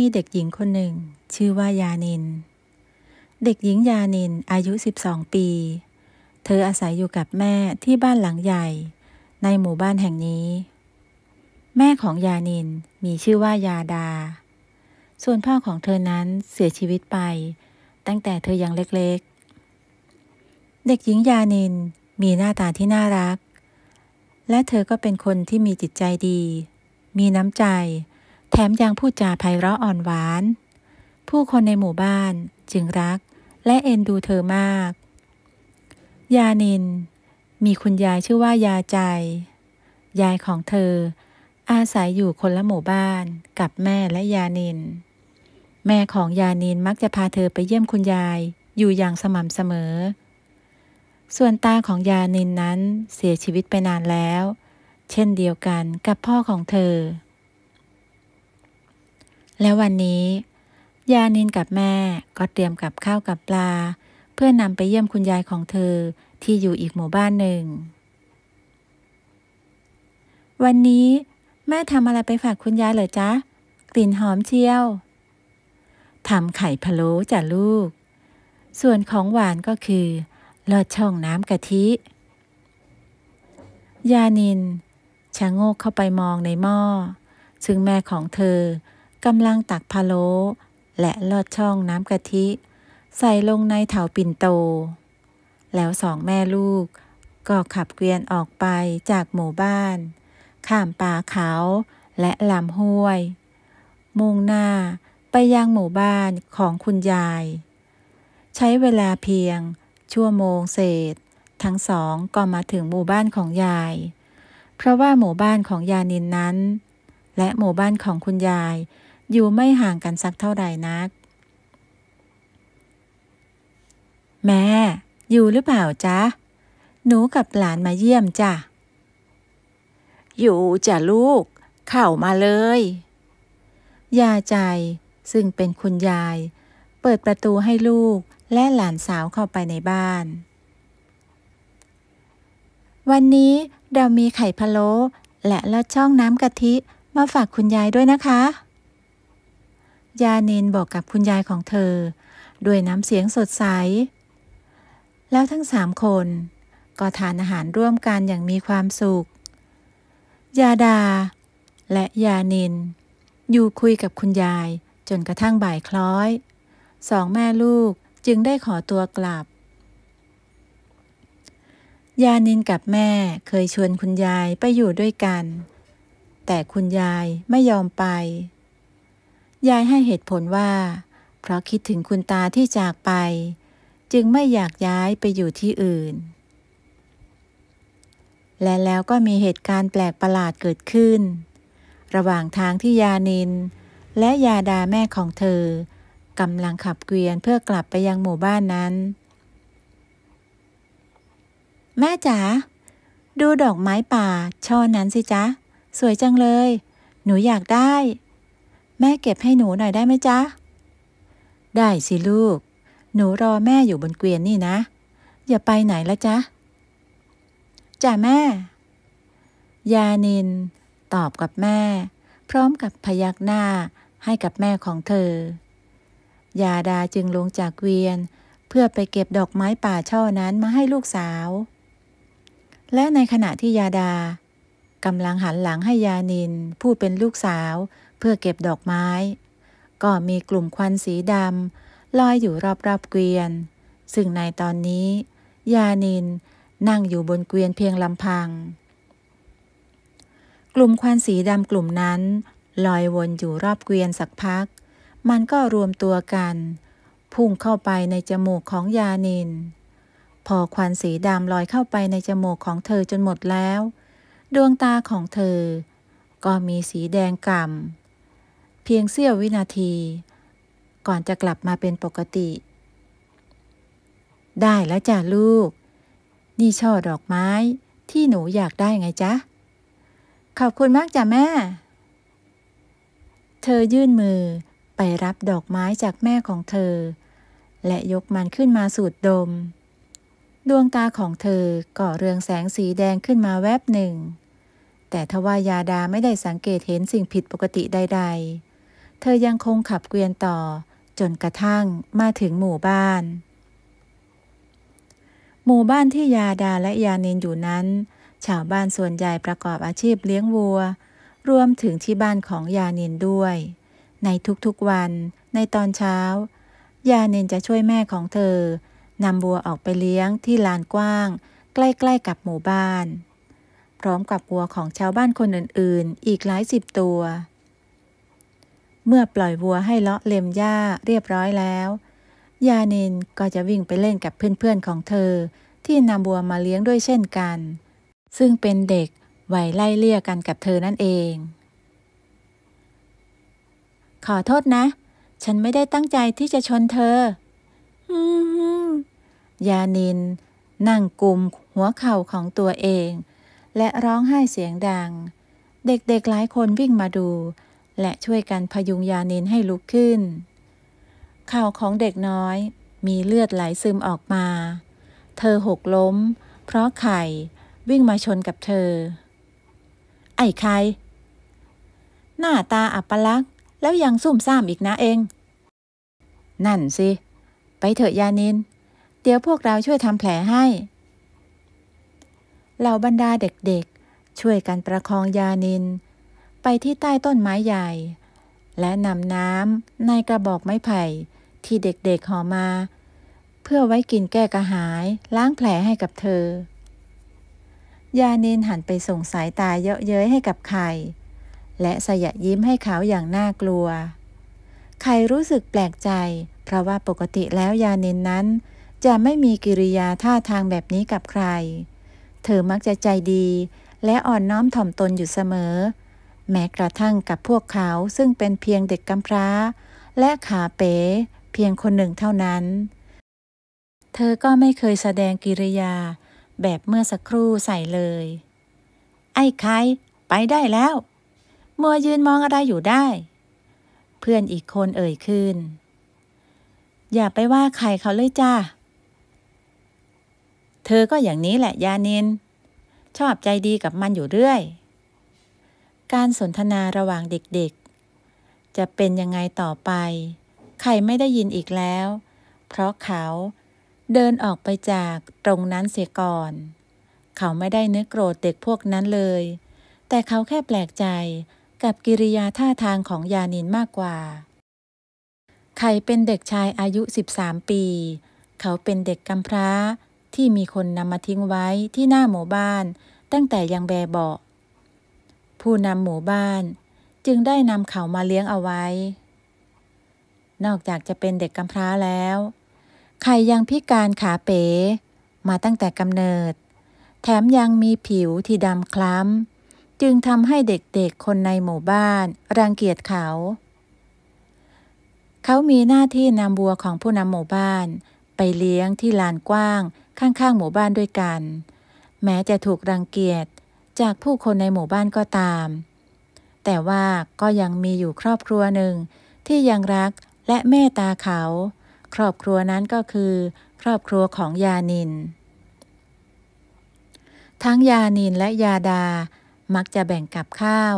มีเด็กหญิงคนหนึ่ง ชื่อว่ายานิน เด็กหญิงยานินอายุ 12 ปี เธออาศัยอยู่กับแม่ที่บ้านหลังใหญ่ ในหมู่บ้านแห่งนี้ แม่ของยานินมีชื่อว่ายาดา ส่วนพ่อของเธอนั้นเสียชีวิตไป ตั้งแต่เธอยังเล็กๆ เด็กหญิงยานินมีหน้าตาที่น่ารัก และเธอก็เป็นคนที่มีจิตใจดี มีน้ำใจแถมยังพูดจาไพเราะอ่อนหวาน ผู้คนในหมู่บ้านจึงรักและเอ็นดูเธอมาก ยานิน มีคุณยายชื่อว่ายาใจ ยายของเธอ อาศัยอยู่คนละหมู่บ้านกับแม่และยานิน แม่ของยานิน มักจะพาเธอไปเยี่ยมคุณยายอยู่อย่างสม่ำเสมอ ส่วนตาของยานินนั้นเสียชีวิตไปนานแล้ว เช่นเดียวกันกับพ่อของเธอและวันนี้ ยานินกับแม่ก็เตรียมกับข้าวกับปลา เพื่อนำไปเยี่ยมคุณยายของเธอที่อยู่อีกหมู่บ้านหนึ่ง วันนี้แม่ทำอะไรไปฝากคุณยายเหรอจ๊ะ กลิ่นหอมเชียวทำไข่พะโล้จ้ะลูก ส่วนของหวานก็คือลอดช่องน้ำกะทิ ยานินชะโงกเข้าไปมองในหม้อซึ่งแม่ของเธอกำลังตักพะโล้และลอดช่องน้ำกะทิ ใส่ลงในเถาปิ่นโต แล้วสองแม่ลูก ก็ขับเกวียนออกไปจากหมู่บ้านข้ามป่าเขาและลำห้วยมุ่งหน้าไปยังหมู่บ้านของคุณยาย ใช้เวลาเพียง ชั่วโมงเศษ ทั้งสองก็มาถึงหมู่บ้านของยาย เพราะว่าหมู่บ้านของยานินนั้น และหมู่บ้านของคุณยายอยู่ไม่ห่างกันสักเท่าใดนัก แม่ อยู่หรือเปล่าจ๊ะ หนูกับหลานมาเยี่ยมจ้ะ อยู่จ้ะลูก เข้ามาเลย ยาใจซึ่งเป็นคุณยาย เปิดประตูให้ลูกและหลานสาวเข้าไปในบ้าน วันนี้เรามีไข่พะโล้และลอดช่องน้ำกะทิมาฝากคุณยายด้วยนะคะยาเนนบอกกับคุณยายของเธอ ด้วยน้ำเสียงสดใส แล้วทั้งสามคน ก็ทานอาหารร่วมกันอย่างมีความสุข ยาดา และยาเนนอยู่คุยกับคุณยายจนกระทั่งบ่ายคล้อย สองแม่ลูกจึงได้ขอตัวกลับ ยานินกับแม่เคยชวนคุณยายไปอยู่ด้วยกัน แต่คุณยายไม่ยอมไปยายให้เหตุผลว่า เพราะคิดถึงคุณตาที่จากไป จึงไม่อยากย้ายไปอยู่ที่อื่น และแล้วก็มีเหตุการณ์แปลกประหลาดเกิดขึ้น ระหว่างทางที่ยานิน และยาดาแม่ของเธอกำลังขับเกวียนเพื่อกลับไปยังหมู่บ้านนั้น แม่จ๋าดูดอกไม้ป่าช่อนั้นสิจ๊ะ สวยจังเลย หนูอยากได้แม่เก็บให้หนูหน่อยได้ไหมจ๊ะ ได้สิลูก หนูรอแม่อยู่บนเกวียนนี่นะ อย่าไปไหนละจ๊ะจ่าแม่ ยานินตอบกับแม่ พร้อมกับพยักหน้าให้กับแม่ของเธอ ยาดาจึงลงจากเกวียนเพื่อไปเก็บดอกไม้ป่าช่อนั้นมาให้ลูกสาว และในขณะที่ยาดากำลังหันหลังให้ยานินผู้เป็นลูกสาวเพื่อเก็บดอกไม้ ก็มีกลุ่มควันสีดำลอยอยู่รอบๆเกวียน ซึ่งในตอนนี้ ยานิน นั่งอยู่บนเกวียนเพียงลำพัง กลุ่มควันสีดำกลุ่มนั้น ลอยวนอยู่รอบเกวียนสักพัก มันก็รวมตัวกัน พุ่งเข้าไปในจมูกของยานิน พอควันสีดำลอยเข้าไปในจมูกของเธอจนหมดแล้ว ดวงตาของเธอ ก็มีสีแดงก่ำพียงเสี้ยววินาที ก่อนจะกลับมาเป็นปกติ ได้แล้วจ้ะลูก นี่ช่อดอกไม้ที่หนูอยากได้ไงจ๊ะ ขอบคุณมากจ้ะแม่ เธอยื่นมือไปรับดอกไม้จากแม่ของเธอ และยกมันขึ้นมาสูดดม ดวงตาของเธอก่อเรืองแสงสีแดงขึ้นมาแวบหนึ่ง แต่ทว่ายาดาไม่ได้สังเกตเห็นสิ่งผิดปกติใด ๆเธอยังคงขับเกวียนต่อจนกระทั่งมาถึงหมู่บ้าน หมู่บ้านที่ยาดาและยาเนนอยู่นั้น ชาวบ้านส่วนใหญ่ประกอบอาชีพเลี้ยงวัวรวมถึงที่บ้านของยาเนนด้วย ในทุกๆวันในตอนเช้า ยาเนนจะช่วยแม่ของเธอนำวัวออกไปเลี้ยงที่ลานกว้าง ใกล้ๆกับหมู่บ้าน พร้อมกับวัวของชาวบ้านคนอื่นๆ อีกหลายสิบตัวเมื่อปล่อยวัวให้เลาะเล็มหญ้าเรียบร้อยแล้ว ยานินก็จะวิ่งไปเล่นกับเพื่อนๆของเธอที่นำวัวมาเลี้ยงด้วยเช่นกัน ซึ่งเป็นเด็กวัยไล่เลี่ยกันกับเธอนั่นเอง ขอโทษนะ ฉันไม่ได้ตั้งใจที่จะชนเธอยานิน นั่งกุมหัวเข่าของตัวเอง และร้องไห้เสียงดัง เด็กๆหลายคนวิ่งมาดูและช่วยกันพยุงยานินให้ลุกขึ้น ข่าวของเด็กน้อย มีเลือดไหลซึมออกมา เธอหกล้ม เพราะไข่วิ่งมาชนกับเธอ ไอ้ไข่หน้าตาอัปลักษ์แล้วยังซุ่มซ่ามอีกนะเอง นั่นสิ ไปเถอะยานิน เดี๋ยวพวกเราช่วยทำแผลให้ เหล่าบรรดาเด็กๆ ช่วยกันประคองยานินไปที่ใต้ต้นไม้ใหญ่ และนำน้ำในกระบอกไม้ไผ่ ที่เด็กๆห่อมา เพื่อไว้กินแก้กระหายล้างแผลให้กับเธอ ยาเนนหันไปส่งสายตาเยาะเย้ยให้กับไข่และสยะยิ้มให้เขาอย่างน่ากลัวไข่รู้สึกแปลกใจ เพราะว่าปกติแล้วยาเนนนั้นจะไม่มีกิริยาท่าทางแบบนี้กับใคร เธอมักจะใจดี และอ่อนน้อมถ่อมตนอยู่เสมอแม้กระทั่งกับพวกเขาซึ่งเป็นเพียงเด็กกำพร้า และขาเป๋เพียงคนหนึ่งเท่านั้น เธอก็ไม่เคยแสดงกิริยาแบบเมื่อสักครู่ใส่เลย ไอ้ใคร ไปได้แล้ว มัวยืนมองอะไรอยู่ได้ เพื่อนอีกคนเอ่ยขึ้น อย่าไปว่าใครเขาเลยจ้า เธอก็อย่างนี้แหละยานินชอบใจดีกับมันอยู่เรื่อยการสนทนาระหว่างเด็กๆ จะเป็นยังไงต่อไป ใครไม่ได้ยินอีกแล้ว เพราะเขาเดินออกไปจากตรงนั้นเสียก่อน เขาไม่ได้นึกโกรธเด็กพวกนั้นเลย แต่เขาแค่แปลกใจกับกิริยาท่าทางของยานินมากกว่า ใครเป็นเด็กชายอายุ 13 ปี เขาเป็นเด็กกำพร้าที่มีคนนำมาทิ้งไว้ที่หน้าหมู่บ้านตั้งแต่ยังแบเบาผู้นำหมู่บ้านจึงได้นำเขามาเลี้ยงเอาไว้ นอกจากจะเป็นเด็กกำพร้าแล้วไข่ยังพิการขาเป๋ มาตั้งแต่กำเนิด แถมยังมีผิวที่ดำคล้ำ จึงทำให้เด็กๆคนในหมู่บ้านรังเกียจเขา เขามีหน้าที่นำบัวของผู้นำหมู่บ้านไปเลี้ยงที่ลานกว้างข้างๆหมู่บ้านด้วยกัน แม้จะถูกรังเกียจจากผู้คนในหมู่บ้านก็ตาม แต่ว่าก็ยังมีอยู่ครอบครัวหนึ่งที่ยังรักและเมตตาเขา ครอบครัวนั้นก็คือ ครอบครัวของยานิน ทั้งยานินและยาดา มักจะแบ่งกับข้าว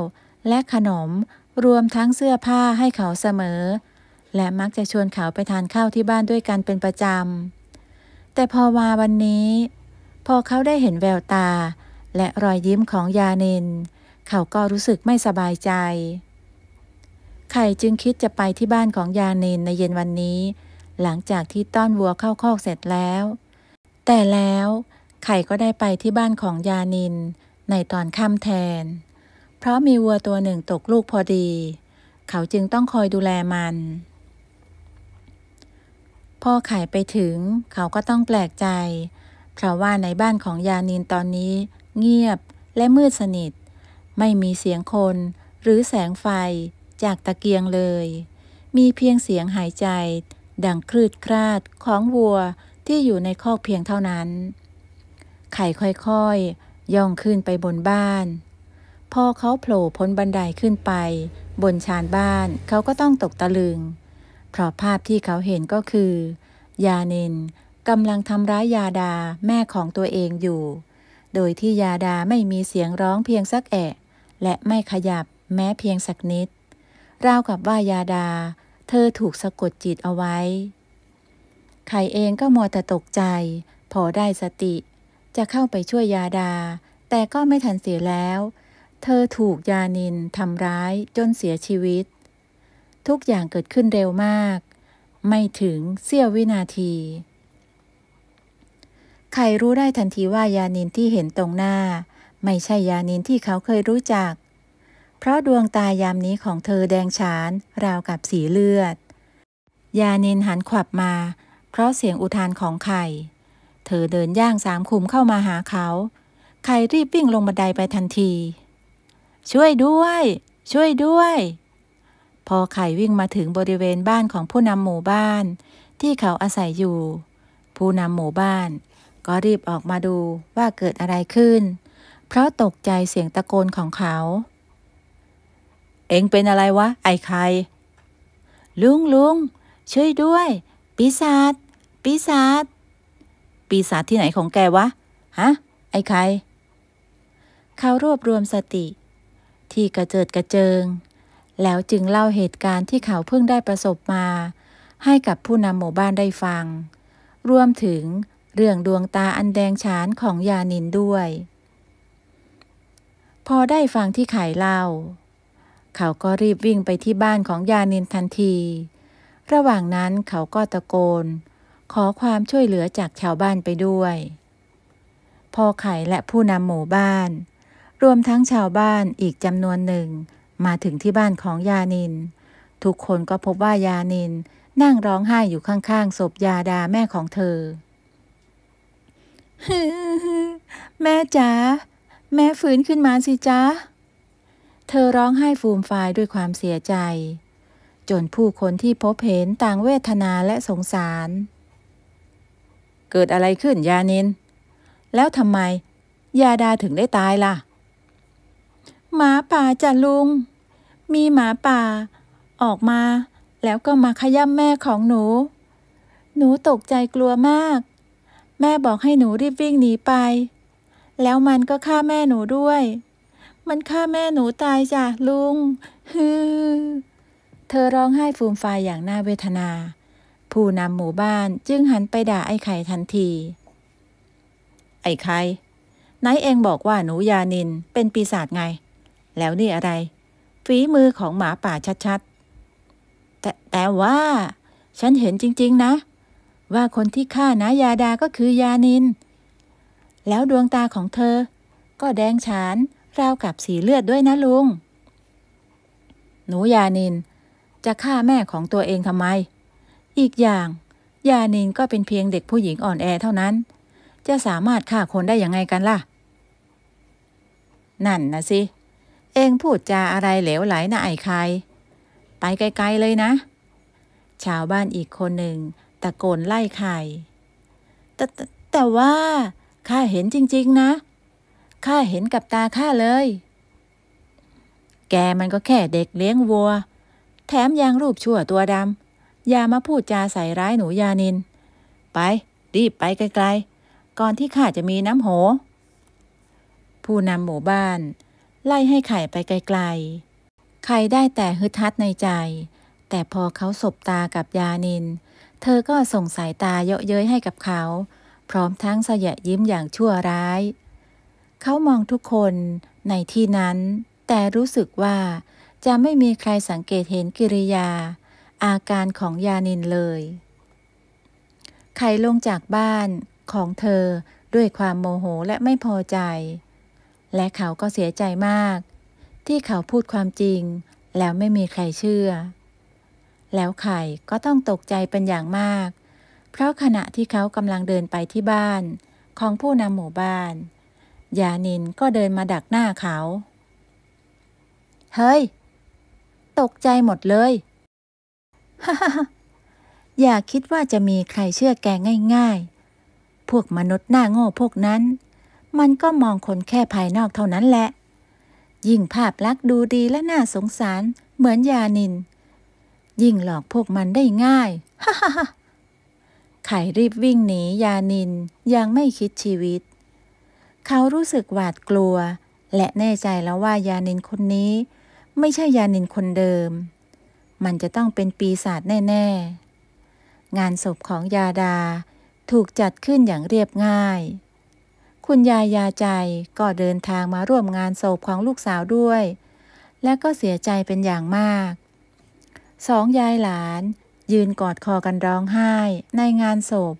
และขนม รวมทั้งเสื้อผ้าให้เขาเสมอ และมักจะชวนเขาไปทานข้าวที่บ้านด้วยกันเป็นประจำ แต่พอวาวันนี้ พอเขาได้เห็นแววตาและรอยยิ้มของยาเนนเขาก็รู้สึกไม่สบายใจ ไข่จึงคิดจะไปที่บ้านของยาเนนในเย็นวันนี้ หลังจากที่ต้อนวัวเข้า คอกเสร็จแล้ว แต่แล้ว ไข่ก็ได้ไปที่บ้านของยานิน ในตอนค่ำแทน เพราะมีวัวตัวหนึ่งตกลูกพอดี เขาจึงต้องคอยดูแลมัน พ่อไข่ไปถึงเขาก็ต้องแปลกใจ เพราะว่าในบ้านของยานินตอนนี้เงียบและมืดสนิท ไม่มีเสียงคนหรือแสงไฟจากตะเกียงเลย มีเพียงเสียงหายใจ ดังคลืดคลาด ของวัวที่อยู่ในคอกเพียงเท่านั้น ไข่ค่อยๆย่องขึ้นไปบนบ้านพอเขาโผล่พ้นบันไดขึ้นไป บนชานบ้านเขาก็ต้องตกตะลึง เพราะภาพที่เขาเห็นก็คือ ยาเนนกำลังทำร้ายยาดาแม่ของตัวเองอยู่โดยที่ยาดาไม่มีเสียงร้องเพียงสักแอะและไม่ขยับแม้เพียงสักนิดราวกับว่ายาดา เธอถูกสะกดจิตเอาไว้ไข่เองก็มัวแต่ตกใจ พอได้สติ จะเข้าไปช่วยยาดา แต่ก็ไม่ทันเสียแล้ว เธอถูกยานินทำร้ายจนเสียชีวิต ทุกอย่างเกิดขึ้นเร็วมาก ไม่ถึงเสี้ยววินาทีใครรู้ได้ทันทีว่ายานินที่เห็นตรงหน้า ไม่ใช่ยานินที่เขาเคยรู้จัก เพราะดวงตายามนี้ของเธอแดงฉาน ราวกับสีเลือด ยานินหันขวับมา เพราะเสียงอุทานของไข่ เธอเดินย่างสามขุมเข้ามาหาเขา ไข่รีบวิ่งลงบันไดไปทันที ช่วยด้วย ช่วยด้วย พอไข่วิ่งมาถึงบริเวณบ้านของผู้นำหมู่บ้าน ที่เขาอาศัยอยู่ ผู้นำหมู่บ้านก็รีบออกมาดูว่าเกิดอะไรขึ้น เพราะตกใจเสียงตะโกนของเขา เอ็งเป็นอะไรวะ ไอ้ใคร ลุงลุงช่วยด้วย ปีศาจ ปีศาจ ปีศาจที่ไหนของแกวะ ฮะ ไอ้ใครเขารวบรวมสติ ที่กระเจิดกระเจิง แล้วจึงเล่าเหตุการณ์ที่เขาเพิ่งได้ประสบมา ให้กับผู้นำหมู่บ้านได้ฟัง รวมถึงเรื่องดวงตาอันแดงฉานของยานินด้วย พอได้ฟังที่ไข่เล่า เขาก็รีบวิ่งไปที่บ้านของยานินทันที ระหว่างนั้นเขาก็ตะโกน ขอความช่วยเหลือจากชาวบ้านไปด้วย พอไข่และผู้นำหมู่บ้าน รวมทั้งชาวบ้านอีกจำนวนหนึ่งมาถึงที่บ้านของยานิน ทุกคนก็พบว่ายานินนั่งร้องไห้อยู่ข้างๆ ศพยาดาแม่ของเธอแม่จ๋า แม่ฟื้นขึ้นมาสิจ๊ะเธอร้องไห้ฟูมฟายด้วยความเสียใจ จนผู้คนที่พบเห็นต่างเวทนาและสงสาร เกิดอะไรขึ้นยานิน แล้วทำไม ยาดาถึงได้ตายล่ะ หมาป่าจ้ะลุง มีหมาป่า ออกมาแล้วก็มาขย้ำแม่ของหนู หนูตกใจกลัวมากแม่บอกให้หนูรีบวิ่งหนีไป แล้วมันก็ฆ่าแม่หนูด้วย มันฆ่าแม่หนูตายจ้ะลุง ฮือ เธอร้องไห้ฟูมฟายอย่างน่าเวทนา ผู้นำหมู่บ้านจึงหันไปด่าไอ้ไข่ทันที ไอ้ไข่นายเองบอกว่าหนูยานินเป็นปีศาจไง แล้วนี่อะไร ฝีมือของหมาป่าชัด ๆ แต่แต่ว่า ฉันเห็นจริง ๆ นะว่าคนที่ฆ่านายาดาก็คือยานิน แล้วดวงตาของเธอ ก็แดงฉานราวกับสีเลือดด้วยนะลุง หนูยานิน จะฆ่าแม่ของตัวเองทำไม อีกอย่าง ยานินก็เป็นเพียงเด็กผู้หญิงอ่อนแอเท่านั้น จะสามารถฆ่าคนได้ยังไงกันล่ะ นั่นนะสิ เองพูดจาอะไรเหลวไหลนะไอ้ใคร ไปไกล ๆ เลยนะ ชาวบ้านอีกคนหนึ่งตะโกนไล่ไข่แต่แต่ว่า ข้าเห็นจริงๆนะ ข้าเห็นกับตาข้าเลย แกมันก็แค่เด็กเลี้ยงวัว แถมยังรูปชั่วตัวดำอย่ามาพูดจาใส่ร้ายหนูยานิน ไป รีบไปไกล ๆ ก่อนที่ข้าจะมีน้ำโห ผู้นำหมู่บ้าน ไล่ให้ไข่ไปไกลๆ ไข่ได้แต่ฮึดทัดในใจ แต่พอเขาสบตากับยานินเธอก็ส่งสายตาเยาะเย้ยให้กับเขา พร้อมทั้งเสยยิ้มอย่างชั่วร้าย เขามองทุกคนในที่นั้น แต่รู้สึกว่าจะไม่มีใครสังเกตเห็นกิริยา อาการของยานินเลย ใครลงจากบ้านของเธอด้วยความโมโหและไม่พอใจ และเขาก็เสียใจมาก ที่เขาพูดความจริง แล้วไม่มีใครเชื่อแล้วไข่ก็ต้องตกใจเป็นอย่างมาก เพราะขณะที่เขากำลังเดินไปที่บ้าน ของผู้นำหมู่บ้าน ยานินก็เดินมาดักหน้าเขา เฮ้ย ตกใจหมดเลยฮ่าอย่าคิดว่าจะมีใครเชื่อแกง่าย ๆ พวกมนุษย์หน้าโง่พวกนั้น มันก็มองคนแค่ภายนอกเท่านั้นแหละ ยิ่งภาพลักษณ์ดูดีและน่าสงสารเหมือนยานินยิ่งหลอกพวกมันได้ง่ายฮ่าฮ่าไข่รีบวิ่งหนียานินยังไม่คิดชีวิต เขารู้สึกหวาดกลัว และแน่ใจแล้วว่ายานินคนนี้ ไม่ใช่ยานินคนเดิม มันจะต้องเป็นปีศาจแน่ ๆ งานศพของยาดาถูกจัดขึ้นอย่างเรียบง่าย คุณยายยาใจก็เดินทางมาร่วมงานศพของลูกสาวด้วย และก็เสียใจเป็นอย่างมากสองยายหลาน ยืนกอดคอกันร้องไห้ในงานศพ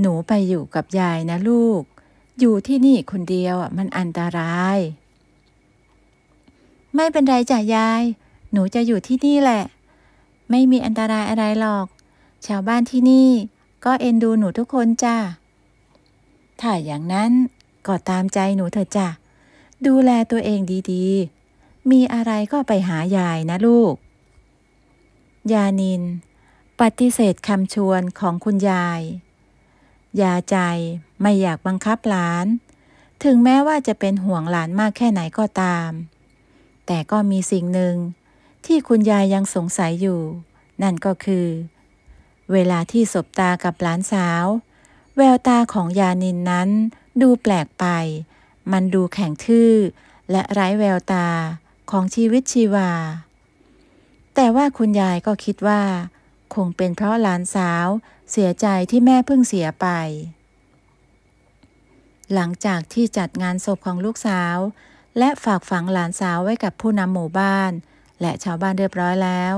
หนูไปอยู่กับยายนะลูก อยู่ที่นี่คนเดียวมันอันตราย ไม่เป็นไรจ้ะยาย หนูจะอยู่ที่นี่แหละ ไม่มีอันตรายอะไรหรอก ชาวบ้านที่นี่ ก็เอ็นดูหนูทุกคนจ้ะถ้าอย่างนั้นก็ตามใจหนูเถอะจ้ะ ดูแลตัวเองดีๆมีอะไรก็ไปหายายนะลูก ยานิน ปฏิเสธคำชวนของคุณยาย ยาใจไม่อยากบังคับหลาน ถึงแม้ว่าจะเป็นห่วงหลานมากแค่ไหนก็ตาม แต่ก็มีสิ่งหนึ่งที่คุณยายยังสงสัยอยู่ นั่นก็คือ เวลาที่สบตากับหลานสาว แววตาของยานินนั้นดูแปลกไป มันดูแข็งทื่อและไร้แววตาของชีวิตชีวา แต่ว่าคุณยายก็คิดว่า คงเป็นเพราะหลานสาวเสียใจที่แม่เพิ่งเสียไป หลังจากที่จัดงานศพของลูกสาว และฝากฝังหลานสาวไว้กับผู้นำหมู่บ้าน และชาวบ้านเรียบร้อยแล้ว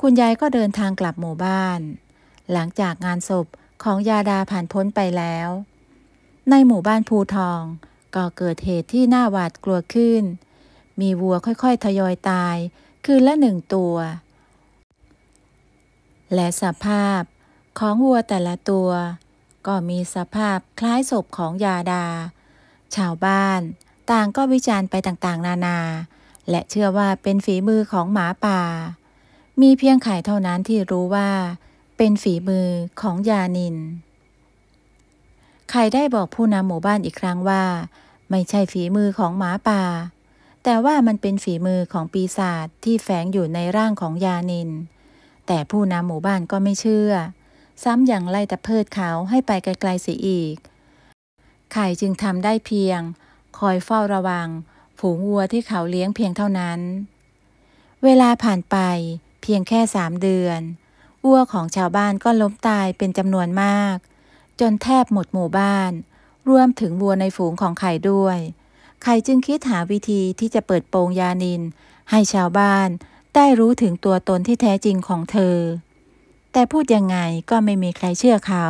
คุณยายก็เดินทางกลับหมู่บ้าน หลังจากงานศพของยาดาผ่านพ้นไปแล้ว ในหมู่บ้านภูทองก็เกิดเหตุที่น่าหวาดกลัวขึ้นมีวัวค่อย ๆ ทยอย ตายคืนละหนึ่งตัว และสภาพของวัวแต่ละตัว ก็มีสภาพคล้ายศพของยาดา ชาวบ้านต่างก็วิจารณ์ไปต่างๆ นานา และเชื่อว่าเป็นฝีมือของหมา ป่า มีเพียงไข่เท่านั้นที่รู้ว่า เป็นฝีมือของยานินไข่ได้บอกผู้นำหมู่บ้านอีกครั้งว่า ไม่ใช่ฝีมือของหมาป่าแต่ว่ามันเป็นฝีมือของปีศาจที่แฝงอยู่ในร่างของยานิน แต่ผู้นำหมู่บ้านก็ไม่เชื่อ ซ้ำอย่างไล่ตะเพิดเขาให้ไปไกลๆเสียอีก ไข่จึงทำได้เพียง คอยเฝ้าระวัง ผูงวัวที่เขาเลี้ยงเพียงเท่านั้น เวลาผ่านไปเพียงแค่สามเดือนวัวของชาวบ้านก็ล้มตายเป็นจำนวนมาก จนแทบหมดหมู่บ้านรวมถึงวัวในฝูงของไข่ด้วยใครจึงคิดหาวิธีที่จะเปิดโปงยานิน ให้ชาวบ้านได้รู้ถึงตัวตนที่แท้จริงของเธอ แต่พูดยังไงก็ไม่มีใครเชื่อเขา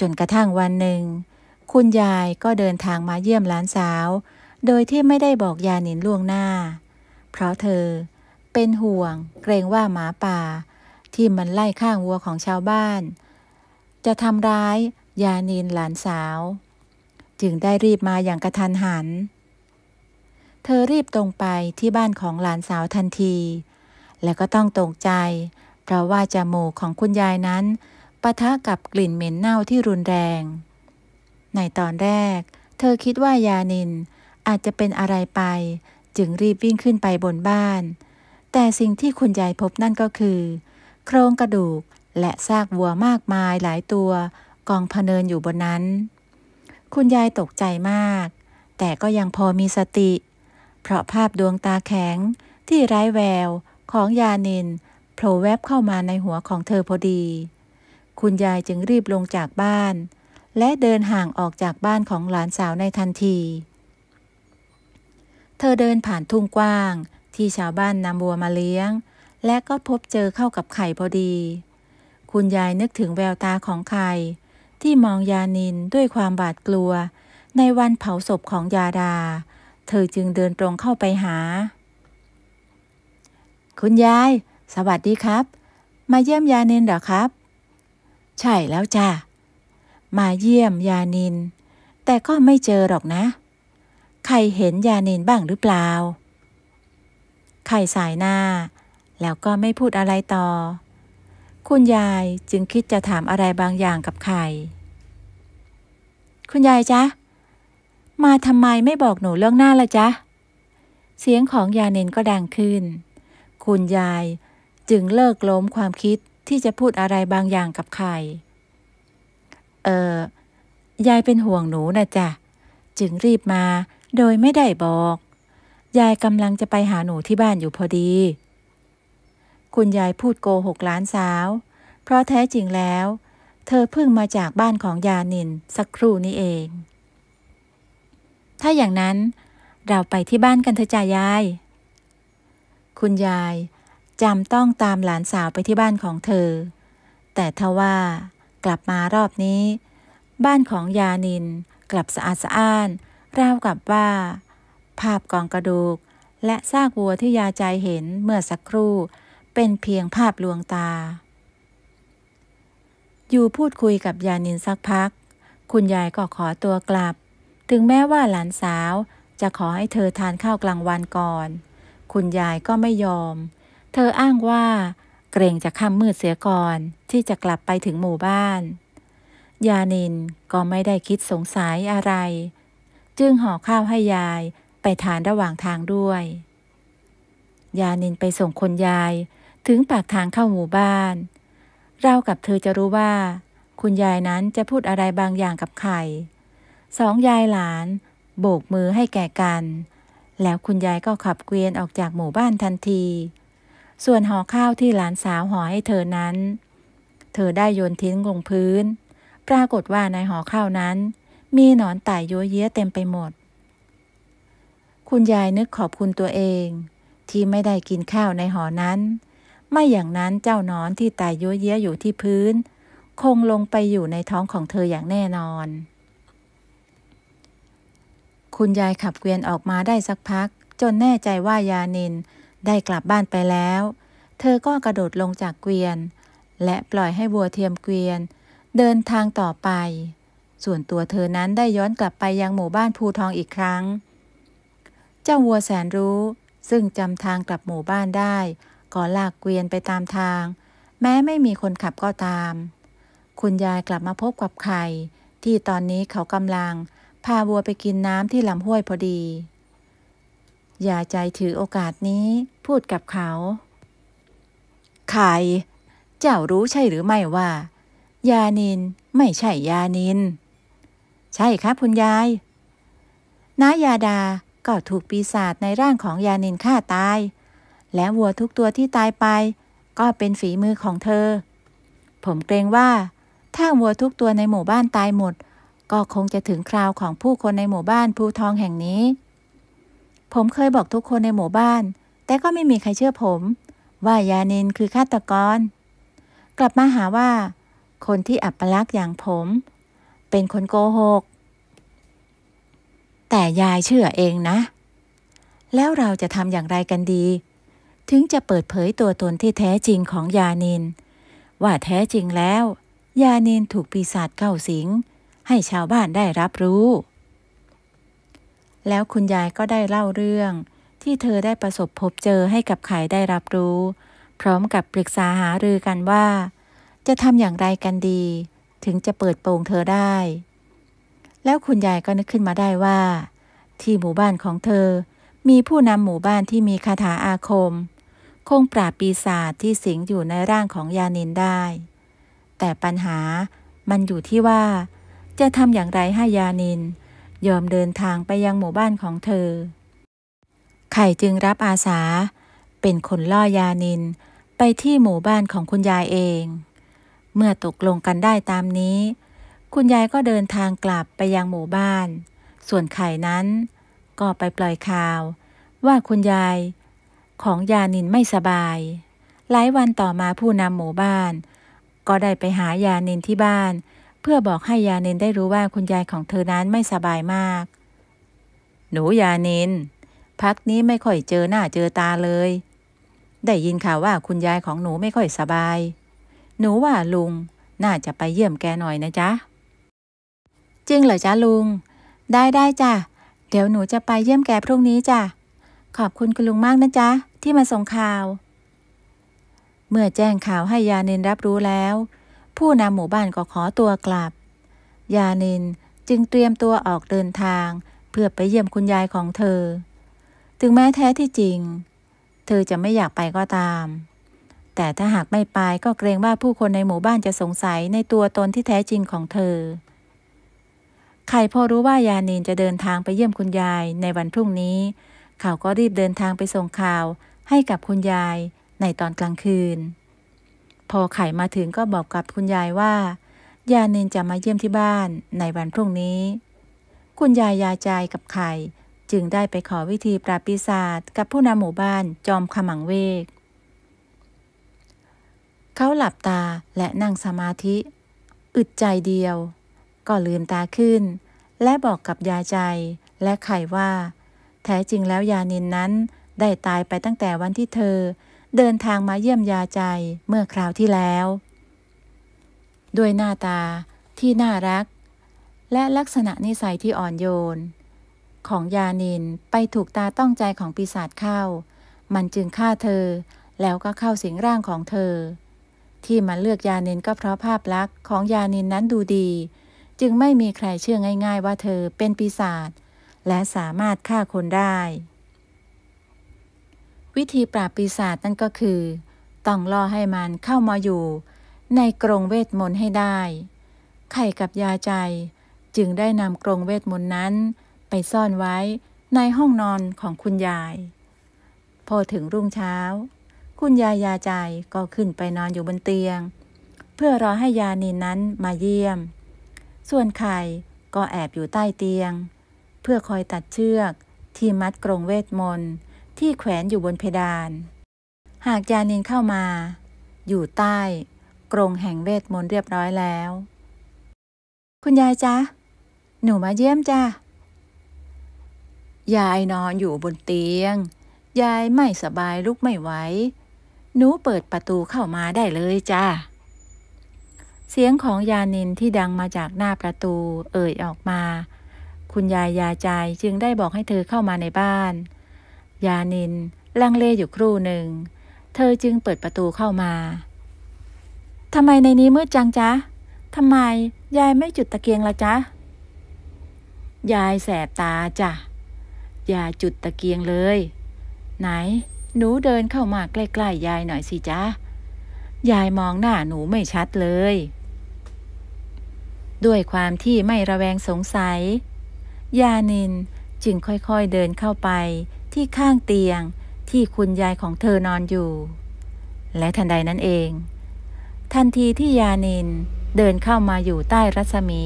จนกระทั่งวันหนึ่ง คุณยายก็เดินทางมาเยี่ยมหลานสาว โดยที่ไม่ได้บอกยานินล่วงหน้า เพราะเธอ เป็นห่วงเกรงว่าหมาป่า ที่มันไล่ข้างวัวของชาวบ้าน จะทำร้ายยานินหลานสาว จึงได้รีบมาอย่างกระทันหันเธอรีบตรงไปที่บ้านของหลานสาวทันที และก็ต้องตกใจ เพราะว่าจมูกของคุณยายนั้นปะทะกับกลิ่นเหม็นเน่าที่รุนแรง ในตอนแรกเธอคิดว่ายานินอาจจะเป็นอะไรไป จึงรีบวิ่งขึ้นไปบนบ้าน แต่สิ่งที่คุณยายพบนั่นก็คือ โครงกระดูกและซากวัวมากมายหลายตัวกองพเนินอยู่บนนั้น คุณยายตกใจมาก แต่ก็ยังพอมีสติเพราะภาพดวงตาแข็งที่ไร้แววของยานินโผล่แวบเข้ามาในหัวของเธอพอดี คุณยายจึงรีบลงจากบ้าน และเดินห่างออกจากบ้านของหลานสาวในทันที เธอเดินผ่านทุ่งกว้างที่ชาวบ้านนำบัวมาเลี้ยง และก็พบเจอเข้ากับไข่พอดี คุณยายนึกถึงแววตาของไข่ที่มองยานินด้วยความบาดกลัว ในวันเผาศพของยาดาเธอจึงเดินตรงเข้าไปหา คุณยายสวัสดีครับ มาเยี่ยมยานินเหรอครับ ใช่แล้วจ้ามาเยี่ยมยานิน แต่ก็ไม่เจอหรอกนะใครเห็นยานินบ้างหรือเปล่าใครสายหน้า แล้วก็ไม่พูดอะไรต่อ คุณยายจึงคิดจะถามอะไรบางอย่างกับใครคุณยายจ๊ะมาทำไมไม่บอกหนูเรื่องหน้าละจ๊ะ เสียงของยาเนนก็ดังขึ้น คุณยายจึงเลิกล้มความคิดที่จะพูดอะไรบางอย่างกับใคร เออยายเป็นห่วงหนูนะจ๊ะจึงรีบมาโดยไม่ได้บอก ยายกำลังจะไปหาหนูที่บ้านอยู่พอดี คุณยายพูดโกหกล้านสาว เพราะแท้จริงแล้ว เธอเพิ่งมาจากบ้านของยานินสักครู่นี้เองถ้าอย่างนั้นเราไปที่บ้านกันเถอะจ้ายาย คุณยายจำต้องตามหลานสาวไปที่บ้านของเธอ แต่ทว่ากลับมารอบนี้ บ้านของยานินกลับสะอาดสะอ้านราวกับว่า ภาพกองกระดูก และซากวัวที่ยาใจเห็นเมื่อสักครู่เป็นเพียงภาพลวงตา อยู่พูดคุยกับยานินสักพัก คุณยายก็ขอตัวกลับถึงแม้ว่าหลานสาวจะขอให้เธอทานข้าวกลางวันก่อน คุณยายก็ไม่ยอม เธออ้างว่าเกรงจะค่ำมืดเสียก่อนที่จะกลับไปถึงหมู่บ้าน ยานินก็ไม่ได้คิดสงสัยอะไร จึงห่อข้าวให้ยายไปทานระหว่างทางด้วย ยานินไปส่งคนยายถึงปากทางเข้าหมู่บ้าน เรากับเธอจะรู้ว่า คุณยายนั้นจะพูดอะไรบางอย่างกับไข่สองยายหลาน โบกมือให้แก่กัน แล้วคุณยายก็ขับเกวียนออกจากหมู่บ้านทันที ส่วนห่อข้าวที่หลานสาวห่อให้เธอนั้น เธอได้โยนทิ้งลงพื้น ปรากฏว่าในห่อข้าวนั้น มีหนอนไต่ยัวเยะเต็มไปหมด คุณยายนึกขอบคุณตัวเอง ที่ไม่ได้กินข้าวในห่อนั้น ไม่อย่างนั้นเจ้านอนที่ตายยัวเยะยอยู่ที่พื้น คงลงไปอยู่ในท้องของเธออย่างแน่นอนคุณยายขับเกวียนออกมาได้สักพัก จนแน่ใจว่ายานินได้กลับบ้านไปแล้ว เธอก็กระโดดลงจากเกวียน และปล่อยให้วัวเทียมเกวียน เดินทางต่อไป ส่วนตัวเธอนั้นได้ย้อนกลับไปยังหมู่บ้านภูทองอีกครั้ง เจ้าวัวแสนรู้ซึ่งจำทางกลับหมู่บ้านได้ก็ลากเกวียนไปตามทาง แม้ไม่มีคนขับก็ตาม คุณยายกลับมาพบกับไข่ที่ตอนนี้เขากำลังพาวัวไปกินน้ำที่ลำห้วยพอดี อย่าใจถือโอกาสนี้พูดกับเขาไข่เจ้ารู้ใช่หรือไม่ว่า ยานินไม่ใช่ยานิน ใช่ครับคุณยายน้ายาดาก็ถูกปีศาจในร่างของยานินฆ่าตาย และวัวทุกตัวที่ตายไป ก็เป็นฝีมือของเธอ ผมเกรงว่าถ้าวัวทุกตัวในหมู่บ้านตายหมดก็คงจะถึงคราวของผู้คนในหมู่บ้านภูทองแห่งนี้ ผมเคยบอกทุกคนในหมู่บ้าน แต่ก็ไม่มีใครเชื่อผม ว่ายานินคือฆาตกร กลับมาหาว่า คนที่อัปลักษ์อย่างผม เป็นคนโกหก แต่ยายเชื่อเองนะ แล้วเราจะทำอย่างไรกันดี ถึงจะเปิดเผยตัวตนที่แท้จริงของยานิน ว่าแท้จริงแล้ว ยานินถูกปีศาจเข้าสิงให้ชาวบ้านได้รับรู้ แล้วคุณยายก็ได้เล่าเรื่องที่เธอได้ประสบพบเจอให้กับไข่ได้รับรู้ พร้อมกับปรึกษาหารือกันว่า จะทำอย่างไรกันดี ถึงจะเปิดโปงเธอได้ แล้วคุณยายก็นึกขึ้นมาได้ว่า ที่หมู่บ้านของเธอมีผู้นำหมู่บ้านที่มีคาถาอาคม คงปราบปีศาจที่สิงอยู่ในร่างของยานินได้ แต่ปัญหา มันอยู่ที่ว่าจะทำอย่างไรให้ยานิน ยอมเดินทางไปยังหมู่บ้านของเธอ ไข่จึงรับอาสา เป็นคนล่อยานินไปที่หมู่บ้านของคุณยายเอง เมื่อตกลงกันได้ตามนี้ คุณยายก็เดินทางกลับไปยังหมู่บ้าน ส่วนไข่นั้นก็ไปปล่อยข่าว ว่าคุณยายของยานินไม่สบาย หลายวันต่อมาผู้นำหมู่บ้าน ก็ได้ไปหายานินที่บ้านเพื่อบอกให้ยาเนนได้รู้ว่าคุณยายของเธอนั้นไม่สบายมาก หนูยาเนน พักนี้ไม่ค่อยเจอหน้าเจอตาเลย ได้ยินข่าวว่าคุณยายของหนูไม่ค่อยสบาย หนูว่าลุงน่าจะไปเยี่ยมแกหน่อยนะจ๊ะ จริงเหรอจ๊ะลุง ได้ได้จ้ะเดี๋ยวหนูจะไปเยี่ยมแกพรุ่งนี้จ้ะขอบคุณคุณลุงมากนะจ๊ะ ที่มาส่งข่าว เมื่อแจ้งข่าวให้ยาเนนรับรู้แล้วผู้นำหมู่บ้านก็ขอตัวกลับ ยานินจึงเตรียมตัวออกเดินทางเพื่อไปเยี่ยมคุณยายของเธอ ถึงแม้แท้ที่จริง เธอจะไม่อยากไปก็ตาม แต่ถ้าหากไม่ไปก็เกรงว่าผู้คนในหมู่บ้านจะสงสัยในตัวตนที่แท้จริงของเธอ ใครพอรู้ว่ายานินจะเดินทางไปเยี่ยมคุณยายในวันพรุ่งนี้ เขาก็รีบเดินทางไปส่งข่าวให้กับคุณยายในตอนกลางคืนพอไข่มาถึงก็บอกกับคุณยายว่า ยาเนนจะมาเยี่ยมที่บ้านในวันพรุ่งนี้ คุณยายยาใจกับไข่จึงได้ไปขอวิธีปราบปีศาจกับผู้นำหมู่บ้านจอมขมังเวก เขาหลับตาและนั่งสมาธิ อึดใจเดียวก็ลืมตาขึ้น และบอกกับยาใจและไข่ว่า แท้จริงแล้วยาเนนนั้นได้ตายไปตั้งแต่วันที่เธอเดินทางมาเยี่ยมยาใจเมื่อคราวที่แล้ว ด้วยหน้าตาที่น่ารัก และลักษณะนิสัยที่อ่อนโยนของยานินไปถูกตาต้องใจของปีศาจเข้า มันจึงฆ่าเธอแล้วก็เข้าสิงร่างของเธอ ที่มันเลือกยานินก็เพราะภาพลักษณ์ของยานินนั้นดูดี จึงไม่มีใครเชื่อง่าย ๆ ว่าเธอเป็นปีศาจและสามารถฆ่าคนได้วิธีปราบปีศาจนั่นก็คือ ต้องล่อให้มันเข้ามาอยู่ ในกรงเวทมนต์ให้ได้ไข่กับยาใจจึงได้นำกรงเวทมนต์นั้นไปซ่อนไว้ในห้องนอนของคุณยายพอถึงรุ่งเช้า คุณยายยาใจก็ขึ้นไปนอนอยู่บนเตียง เพื่อรอให้ยานีนั้นมาเยี่ยม ส่วนไข่ก็แอบอยู่ใต้เตียง เพื่อคอยตัดเชือกที่มัดกรงเวทมนต์ที่แขวนอยู่บนเพดาน หากยานินเข้ามา อยู่ใต้ กรงแห่งเวทมนต์เรียบร้อยแล้ว คุณยายจ๊ะหนูมาเยี่ยมจ้ะยายนอนอยู่บนเตียง ยายไม่สบายลุกไม่ไหวหนูเปิดประตูเข้ามาได้เลยจ้าเสียงของยานินที่ดังมาจากหน้าประตู เอ่ยออกมา คุณยายยาใจจึงได้บอกให้เธอเข้ามาในบ้านยานินลังเลอยู่ครู่หนึ่ง เธอจึงเปิดประตูเข้ามา ทำไมในนี้มืดจังจ๊ะทำไมยายไม่จุดตะเกียงละจ๊ะยายแสบตาจ้ะอย่าจุดตะเกียงเลย ไหน หนูเดินเข้ามาใกล้ๆยายหน่อยสิจ๊ะยายมองหน้า หนูไม่ชัดเลย ด้วยความที่ไม่ระแวงสงสัย ยานินจึงค่อยๆเดินเข้าไปที่ข้างเตียงที่คุณยายของเธอนอนอยู่ และทันใดนั้นเอง ทันทีที่ยานินเดินเข้ามาอยู่ใต้รัศมี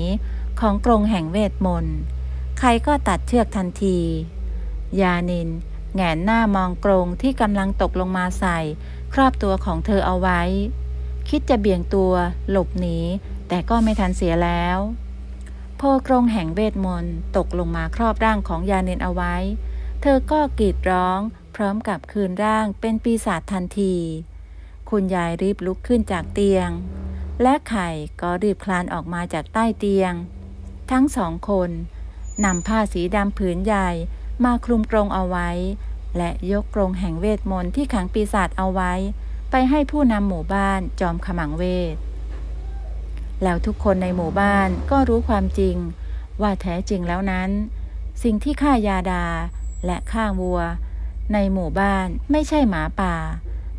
ของกรงแห่งเวทมนต์ใครก็ตัดเชือกทันที ยานินแงนหน้ามองกรงที่กำลังตกลงมาใส่ ครอบตัวของเธอเอาไว้ คิดจะเบี่ยงตัวหลบหนี แต่ก็ไม่ทันเสียแล้วโพกรงแห่งเวทมนต์ตกลงมาครอบร่างของยานินเอาไว้เธอก็กรีดร้องพร้อมกับคืนร่างเป็นปีศาจทันที คุณยายรีบลุกขึ้นจากเตียง และไข่ก็รีบคลานออกมาจากใต้เตียง ทั้งสองคน นำผ้าสีดำผืนใหญ่มาคลุมกรงเอาไว้ และยกกรงแห่งเวทมนต์ที่ขังปีศาจเอาไว้ ไปให้ผู้นำหมู่บ้านจอมขมังเวทแล้วทุกคนในหมู่บ้านก็รู้ความจริง ว่าแท้จริงแล้วนั้น สิ่งที่ฆ่ายาดาและข้างวัว ในหมู่บ้านไม่ใช่หมาป่า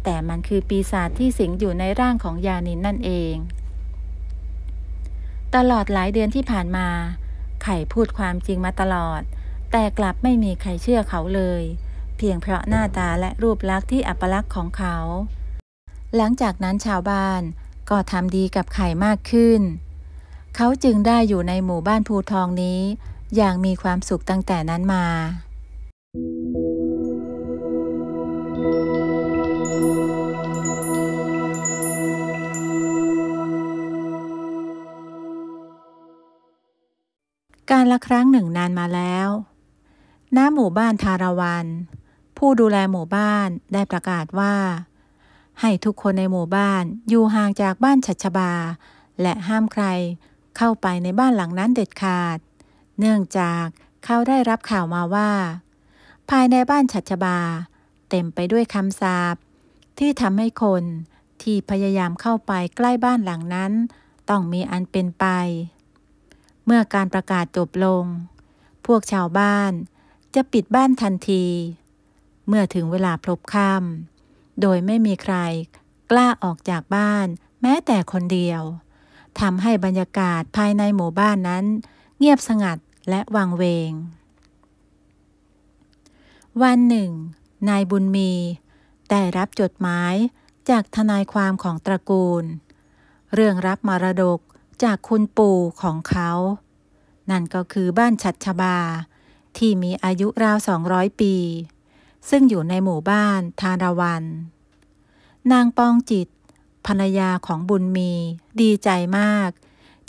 แต่มันคือปีศาจที่สิง อยู่ในร่างของยานินนั่นเอง ตลอดหลายเดือนที่ผ่านมา ไข่พูดความจริงมาตลอด แต่กลับไม่มีใครเชื่อเขาเลย เพียงเพราะหน้าตาและรูปลักษณ์ที่อัปลักษณ์ของเขา หลังจากนั้นชาวบ้านก็ทำดีกับไข่มากขึ้น เขาจึงได้อยู่ในหมู่บ้านภูทองนี้ อย่างมีความสุขตั้งแต่นั้นมาการละครั้งหนึ่งนานมาแล้วณหมู่บ้านทารวัน ผู้ดูแลหมู่บ้านได้ประกาศว่า ให้ทุกคนในหมู่บ้านอยู่ห่างจากบ้านชัชบา และห้ามใครเข้าไปในบ้านหลังนั้นเด็ดขาด เนื่องจากเขาได้รับข่าวมาว่า ภายในบ้านชัชบา เต็มไปด้วยคำสาปที่ทำให้คนที่พยายามเข้าไปใกล้บ้านหลังนั้น ต้องมีอันเป็นไปเมื่อการประกาศจบลง พวกชาวบ้านจะปิดบ้านทันที เมื่อถึงเวลาพลบค่ำโดยไม่มีใครกล้าออกจากบ้าน แม้แต่คนเดียว ทำให้บรรยากาศภายในหมู่บ้านนั้น เงียบสงัด และวังเวง วันหนึ่ง นายบุญมีได้รับจดหมายจากทนายความของตระกูล เรื่องรับมรดกจากคุณปู่ของเขา นั่นก็คือบ้านชัดชบา ที่มีอายุราว 200 ปี ซึ่งอยู่ในหมู่บ้านทารวัน นางปองจิต ภรรยาของบุญมีดีใจมาก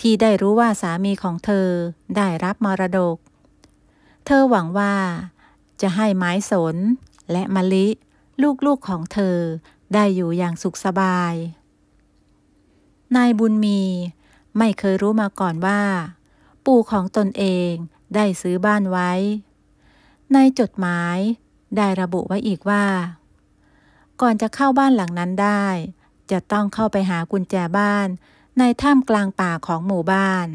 ที่ได้รู้ว่าสามีของเธอได้รับมรดก เธอหวังว่า จะให้ไม้สน และมะลิลูกๆของเธอได้อยู่อย่างสุขสบาย นายบุญมีไม่เคยรู้มาก่อนว่า ปู่ของตนเองได้ซื้อบ้านไว้ ในจดหมายได้ระบุไว้อีกว่า ก่อนจะเข้าบ้านหลังนั้นได้ จะต้องเข้าไปหากุญแจบ้าน ในถ้ำกลางป่าของหมู่บ้าน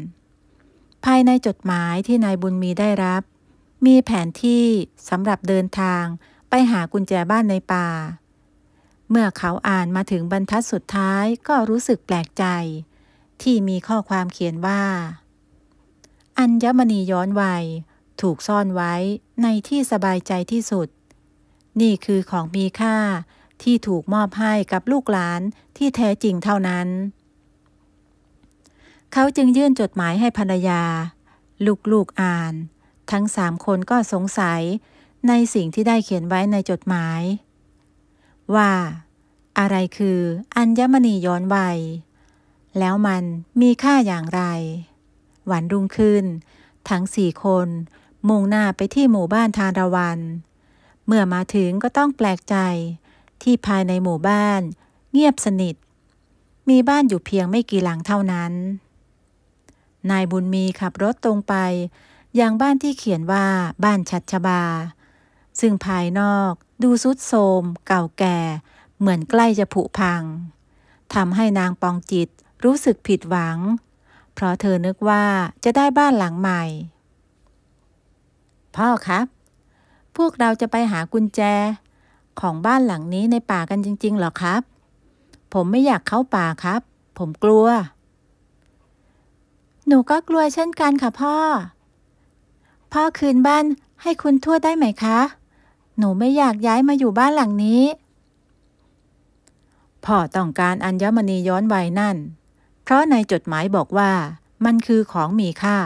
ภายในจดหมายที่นายบุญมีได้รับ มีแผนที่สำหรับเดินทางไปหากุญแจบ้านในป่า เมื่อเขาอ่านมาถึงบรรทัดสุดท้ายก็รู้สึกแปลกใจที่มีข้อความเขียนว่า อัญมณีย้อนวัยถูกซ่อนไว้ในที่สบายใจที่สุด นี่คือของมีค่าที่ถูกมอบให้กับลูกหลานที่แท้จริงเท่านั้น เขาจึงยื่นจดหมายให้ภรรยา ลูกๆอ่าน ทั้งสามคนก็สงสัยในสิ่งที่ได้เขียนไว้ในจดหมาย ว่า อะไรคือ อัญมณีย้อนวัยแล้วมันมีค่าอย่างไร หวันรุ่งขึ้น ทั้งสี่คนมุ่งหน้าไปที่หมู่บ้านทานรวัน เมื่อมาถึงก็ต้องแปลกใจที่ภายในหมู่บ้าน เงียบสนิท มีบ้านอยู่เพียงไม่กี่หลังเท่านั้น นายบุญมีขับรถตรงไป ยังบ้านที่เขียนว่าบ้านชัดชบา ซึ่งภายนอก ดูซุดโทมเก่าแก่ เหมือนใกล้จะผุพังทำให้นางปองจิตรู้สึกผิดหวัง เพราะเธอนึกว่าจะได้บ้านหลังใหม่ พ่อครับ พวกเราจะไปหากุญแจ ของบ้านหลังนี้ในป่ากันจริงๆหรอครับ ผมไม่อยากเข้าป่าครับ ผมกลัว หนูก็กลัวเช่นกันค่ะพ่อ พ่อคืนบ้านให้คุณทั่วได้ไหมคะ หนูไม่อยากย้ายมาอยู่บ้านหลังนี้ พ่อต้องการอัญมณีย้อนวัยนั่นเพราะในจดหมายบอกว่ามันคือของมีค่า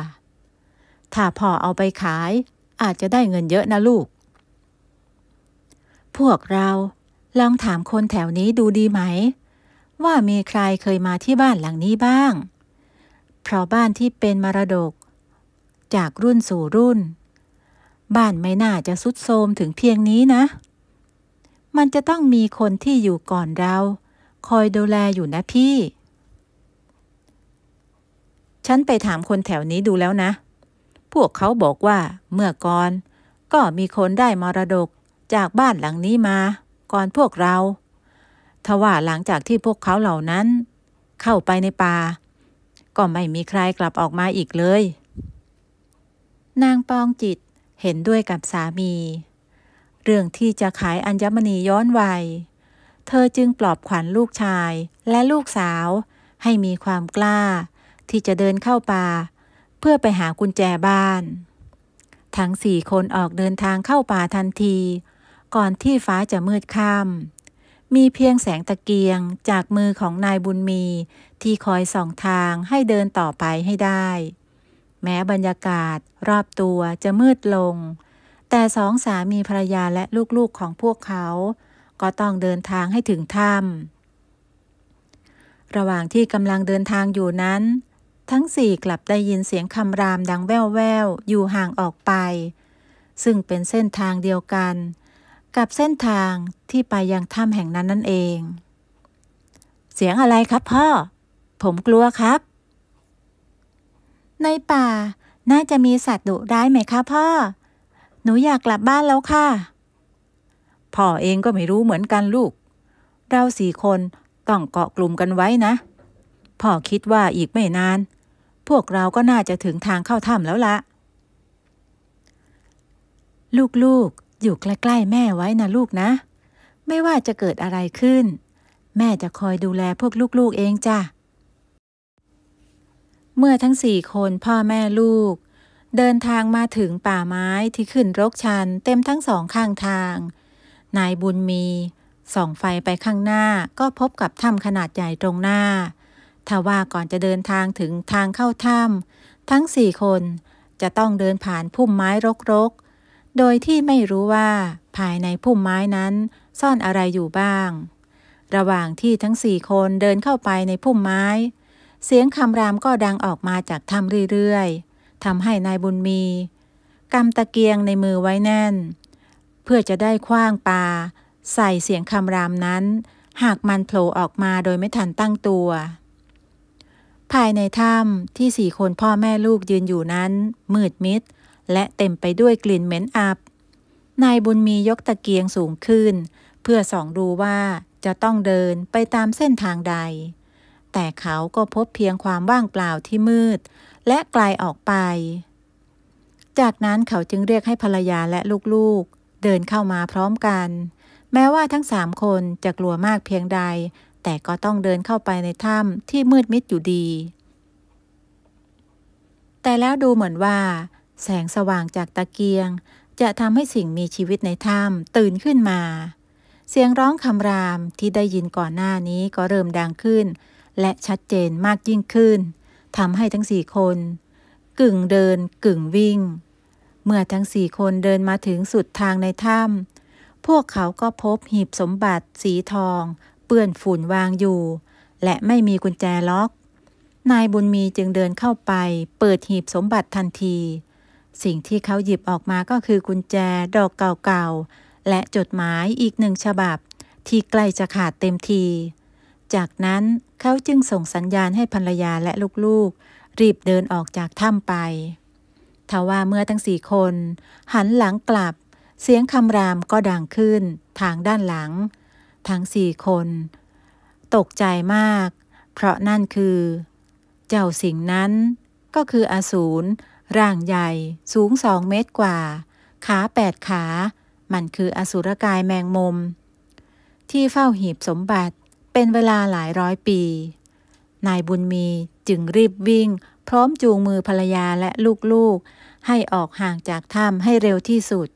ถ้าพ่อเอาไปขาย อาจจะได้เงินเยอะนะลูก พวกเราลองถามคนแถวนี้ดูดีไหม ว่ามีใครเคยมาที่บ้านหลังนี้บ้าง เพราะบ้านที่เป็นมรดก จากรุ่นสู่รุ่น บ้านไม่น่าจะสุดโทมถึงเพียงนี้นะ มันจะต้องมีคนที่อยู่ก่อนเรา คอยดูแลอยู่นะพี่ฉันไปถามคนแถวนี้ดูแล้วนะ พวกเขาบอกว่าเมื่อก่อน ก็มีคนได้มรดกจากบ้านหลังนี้มา ก่อนพวกเรา ทว่าหลังจากที่พวกเขาเหล่านั้น เข้าไปในป่า ก็ไม่มีใครกลับออกมาอีกเลย นางปองจิตเห็นด้วยกับสามี เรื่องที่จะขายอัญมณีย้อนวัย เธอจึงปลอบขวัญลูกชายและลูกสาว ให้มีความกล้าที่จะเดินเข้าป่า เพื่อไปหากุญแจบ้านทั้งสี่คนออกเดินทางเข้าป่าทันที ก่อนที่ฟ้าจะมืดค่ำมีเพียงแสงตะเกียงจากมือของนายบุญมีที่คอยส่องทางให้เดินต่อไปให้ได้ แม้บรรยากาศรอบตัวจะมืดลง แต่สองสามีภรรยาและลูกๆของพวกเขา ก็ต้องเดินทางให้ถึงถ้ำระหว่างที่กำลังเดินทางอยู่นั้นทั้งสี่กลับได้ยินเสียงคำรามดังแว่วๆวอยู่ห่างออกไป ซึ่งเป็นเส้นทางเดียวกัน กับเส้นทางที่ไปยังถ้ำแห่งนั้นนั่นเอง เสียงอะไรครับพ่อ ผมกลัวครับ ในป่าน่าจะมีสัตว์ดุร้ายไหมคะพ่อ หนูอยากกลับบ้านแล้วค่ะพ่อเองก็ไม่รู้เหมือนกันลูก เราสี่คนต้องเกาะกลุ่มกันไว้นะพ่อคิดว่าอีกไม่นานพวกเราก็น่าจะถึงทางเข้าถ้ำแล้วละลูกๆ อยู่ใกล้ๆแม่ไว้นะลูกนะ ไม่ว่าจะเกิดอะไรขึ้น แม่จะคอยดูแลพวกลูกๆเองจ้ะเมื่อทั้งสี่คนพ่อแม่ลูก เดินทางมาถึงป่าไม้ที่ขึ้นรกชัน เต็มทั้งสองข้างทาง นายบุญมีส่องไฟไปข้างหน้าก็พบกับถ้ำขนาดใหญ่ตรงหน้าถ้าว่าก่อนจะเดินทางถึงทางเข้าถ้ำ ทั้งสี่คนจะต้องเดินผ่านพุ่มไม้รกๆ โดยที่ไม่รู้ว่าภายในพุ่มไม้นั้นซ่อนอะไรอยู่บ้าง ระหว่างที่ทั้งสี่คนเดินเข้าไปในพุ่มไม้ เสียงคำรามก็ดังออกมาจากถ้ำเรื่อยๆทำให้นายบุญมีกำตะเกียงในมือไว้แน่น เพื่อจะได้คว้างปลาใส่เสียงคำรามนั้น หากมันโผล่ออกมาโดยไม่ทันตั้งตัวภายในถ้ำที่สี่คนพ่อแม่ลูกยืนอยู่นั้น มืดมิดและเต็มไปด้วยกลิ่นเหม็นอับนายบุญมียกตะเกียงสูงขึ้น เพื่อส่องดูว่าจะต้องเดินไปตามเส้นทางใด แต่เขาก็พบเพียงความว่างเปล่าที่มืด และไกลออกไป จากนั้นเขาจึงเรียกให้ภรรยาและลูก ๆ เดินเข้ามาพร้อมกัน แม้ว่าทั้งสามคนจะกลัวมากเพียงใดแต่ก็ต้องเดินเข้าไปในถ้ำที่มืดมิดอยู่ดี แต่แล้วดูเหมือนว่า แสงสว่างจากตะเกียงจะทำให้สิ่งมีชีวิตในถ้ำตื่นขึ้นมา เสียงร้องคำรามที่ได้ยินก่อนหน้านี้ก็เริ่มดังขึ้น และชัดเจนมากยิ่งขึ้น ทำให้ทั้งสี่คน กึ่งเดินกึ่งวิ่ง เมื่อทั้งสี่คนเดินมาถึงสุดทางในถ้ำ พวกเขาก็พบหีบสมบัติสีทองเปื้อนฝุ่นวางอยู่ และไม่มีกุญแจล็อก นายบุญมีจึงเดินเข้าไป เปิดหีบสมบัติทันที สิ่งที่เขาหยิบออกมาก็คือกุญแจดอกเก่าๆและจดหมายอีกหนึ่งฉบับ ที่ใกล้จะขาดเต็มที จากนั้นเขาจึงส่งสัญญาณให้ภรรยาและลูกๆ รีบเดินออกจากถ้ำไปทว่าเมื่อทั้งสี่คน หันหลังกลับ เสียงคำรามก็ดังขึ้นทางด้านหลังทั้งสี่คน ตกใจมาก เพราะนั่นคือ เจ้าสิ่งนั้นก็คืออสูรร่างใหญ่ สูงสองเมตรกว่า ขาแปดขา มันคืออสุรกายแมงมุมที่เฝ้าหีบสมบัติเป็นเวลาหลายร้อยปี นายบุญมีจึงรีบวิ่ง พร้อมจูงมือภรรยาและลูกๆให้ออกห่างจากถ้ำให้เร็วที่สุด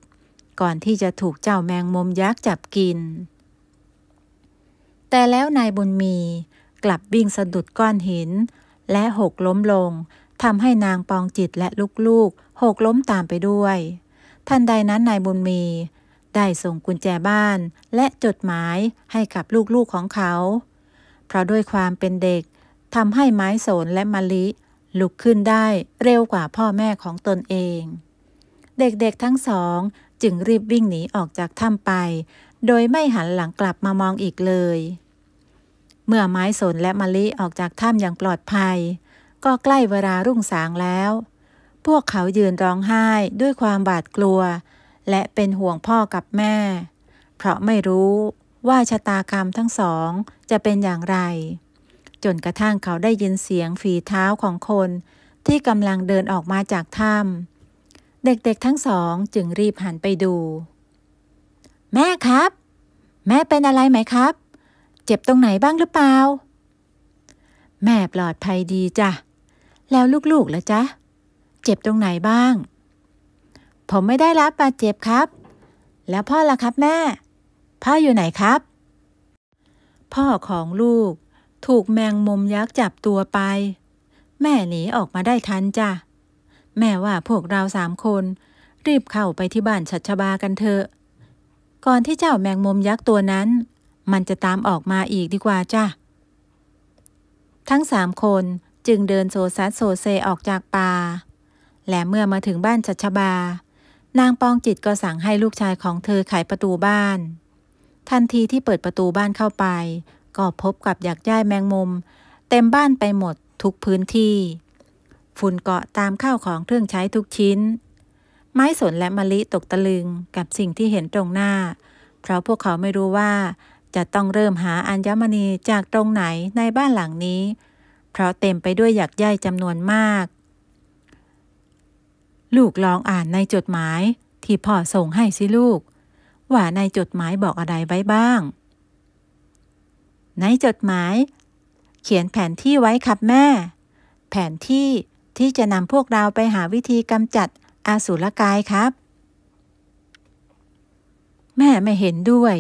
ก่อนที่จะถูกเจ้าแมงมุมยักษ์จับกินแต่แล้วนายบุญมี กลับวิ่งสะดุดก้อนหิน และหกล้มลงทำให้นางปองจิตและลูกๆหกล้มตามไปด้วยทันใดนั้นนายบุญมี ได้ส่งกุญแจบ้าน และจดหมายให้กับลูกๆของเขา เพราะด้วยความเป็นเด็กทำให้ไม้สนและมะลิลุกขึ้นได้เร็วกว่าพ่อแม่ของตนเอง เด็กๆทั้งสองจึงรีบวิ่งหนีออกจากถ้ำไป โดยไม่หันหลังกลับมามองอีกเลย เมื่อไม้สนและมะลิออกจากถ้ำอย่างปลอดภัย ก็ใกล้เวลารุ่งสางแล้ว พวกเขายืนร้องไห้ด้วยความบาดกลัว และเป็นห่วงพ่อกับแม่ เพราะไม่รู้ว่าชะตากรรมทั้งสองจะเป็นอย่างไร จนกระทั่งเขาได้ยินเสียงฝีเท้าของคนที่กำลังเดินออกมาจากถ้ำเด็กๆทั้งสองจึงรีบหันไปดู แม่ครับ แม่เป็นอะไรไหมครับ เจ็บตรงไหนบ้างหรือเปล่าแม่ปลอดภัยดีจ้ะแล้วลูกๆ ล่ะจ๊ะเจ็บตรงไหนบ้าง ผมไม่ได้รับบาดเจ็บครับ แล้วพ่อล่ะครับแม่ พ่ออยู่ไหนครับ พ่อของลูกถูกแมงมุมยักษ์จับตัวไป แม่หนีออกมาได้ทันจ้ะแม่ว่าพวกเราสามคน รีบเข้าไปที่บ้านชัชบากันเถอะก่อนที่เจ้าแมงมุมยักษ์ตัวนั้น มันจะตามออกมาอีกดีกว่าจ้ะทั้งสามคนจึงเดินโซซัสโซเซออกจากป่า และเมื่อมาถึงบ้านชัชบา นางปองจิตก็สั่งให้ลูกชายของเธอไขประตูบ้านทันทีที่เปิดประตูบ้านเข้าไปก็พบกับยักย่ายแมงมุม เต็มบ้านไปหมด ทุกพื้นที่ฝุ่นเกาะตามข้าวของเครื่องใช้ทุกชิ้น ไม้สนและ มะลิตกตะลึงกับสิ่งที่เห็นตรงหน้า เพราะพวกเขาไม่รู้ว่า จะต้องเริ่มหาอัญมณีจากตรงไหนในบ้านหลังนี้ เพราะเต็มไปด้วยหยักใยจำนวนมาก ลูก ลองอ่านในจดหมายที่พ่อส่งให้สิลูกว่าในจดหมายบอกอะไรไว้บ้าง ในจดหมาย เขียนแผนที่ไว้ครับแม่ แผนที่ที่จะนำพวกเราไปหาวิธีกำจัดอาสุรกายครับ แม่ไม่เห็นด้วย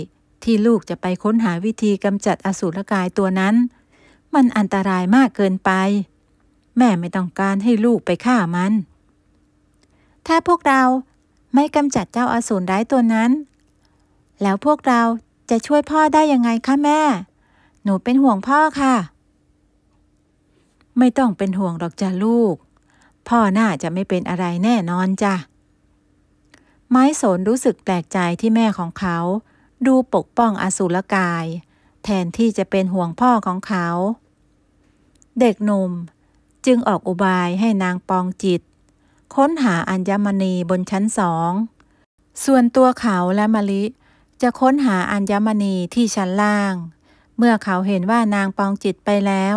ที่ลูกจะไปค้นหาวิธีกำจัดอสุรกายตัวนั้น มันอันตรายมากเกินไป แม่ไม่ต้องการให้ลูกไปฆ่ามัน ถ้าพวกเราไม่กำจัดเจ้าอาสูรร้ายตัวนั้น แล้วพวกเราจะช่วยพ่อได้ยังไงคะแม่ หนูเป็นห่วงพ่อค่ะ ไม่ต้องเป็นห่วงหรอกจ้าลูกพ่อน่าจะไม่เป็นอะไรแน่นอนจ้ะ ไม้สนรู้สึกแปลกใจที่แม่ของเขา ดูปกป้องอสุรกาย แทนที่จะเป็นห่วงพ่อของเขา เด็กหนุ่มจึงออกอุบายให้นางปองจิต ค้นหาอัญมณีบนชั้นสอง ส่วนตัวเขาและมะลิ จะค้นหาอัญมณีที่ชั้นล่าง เมื่อเขาเห็นว่านางปองจิตไปแล้ว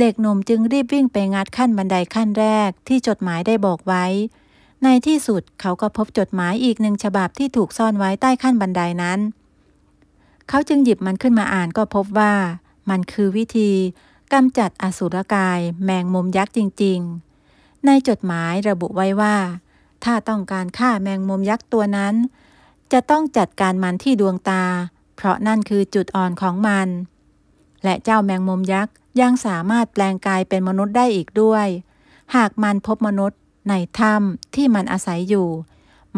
เด็กหนุ่มจึงรีบวิ่งไปงัดขั้นบันไดขั้นแรกที่จดหมายได้บอกไว้ ในที่สุดเขาก็พบจดหมายอีกหนึ่งฉบับที่ถูกซ่อนไว้ใต้ขั้นบันไดนั้น เขาจึงหยิบมันขึ้นมาอ่านก็พบว่ามันคือวิธีกำจัดอสุรกายแมงมุมยักษ์จริง ๆ ในจดหมายระบุไว้ว่า ถ้าต้องการฆ่าแมงมุมยักษ์ตัวนั้น จะต้องจัดการมันที่ดวงตา เพราะนั่นคือจุดอ่อนของมัน และเจ้าแมงมุมยักษ์ยังสามารถแปลงกายเป็นมนุษย์ได้อีกด้วย หากมันพบมนุษย์ในถ้ำที่มันอาศัยอยู่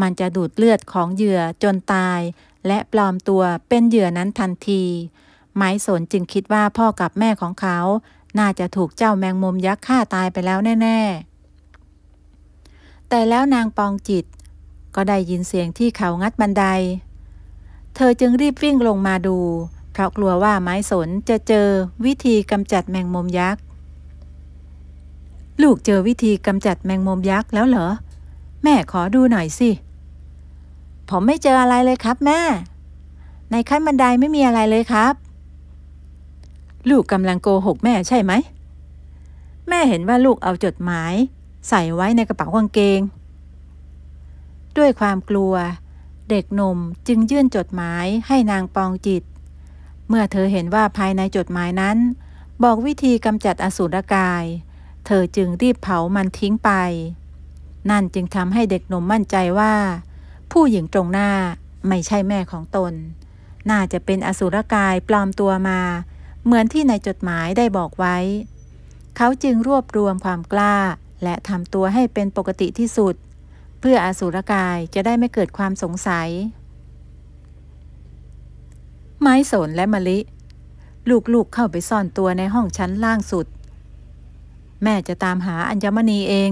มันจะดูดเลือดของเหยื่อจนตาย และปลอมตัวเป็นเหยื่อนั้นทันที ไม้สนจึงคิดว่าพ่อกับแม่ของเขา น่าจะถูกเจ้าแมงมุมยักษ์ฆ่าตายไปแล้วแน่ ๆ แต่แล้วนางปองจิต ก็ได้ยินเสียงที่เขางัดบันได เธอจึงรีบวิ่งลงมาดูเพราะกลัวว่าไม้สนจะเจอวิธีกำจัดแมงมุมยักษ์ ลูกเจอวิธีกำจัดแมงมุมยักษ์แล้วเหรอ แม่ขอดูหน่อยสิ ผมไม่เจออะไรเลยครับแม่ ในขั้นบันไดไม่มีอะไรเลยครับ ลูกกำลังโกหกแม่ใช่ไหมแม่เห็นว่าลูกเอาจดหมาย ใส่ไว้ในกระเป๋ากางเกง ด้วยความกลัว เด็กหนุ่มจึงยื่นจดหมาย ให้นางปองจิตเมื่อเธอเห็นว่าภายในจดหมายนั้น บอกวิธีกำจัดอสูรกาย เธอจึงรีบเผามันทิ้งไป นั่นจึงทำให้เด็กหนุ่มมั่นใจว่า ผู้หญิงตรงหน้าไม่ใช่แม่ของตน น่าจะเป็นอสุรกายปลอมตัวมา เหมือนที่ในจดหมายได้บอกไว้ เขาจึงรวบรวมความกล้า และทำตัวให้เป็นปกติที่สุด เพื่ออสุรกายจะได้ไม่เกิดความสงสัยไม้สนและมะลิ ลูกๆเข้าไปซ่อนตัวในห้องชั้นล่างสุด แม่จะตามหาอัญมณีเอง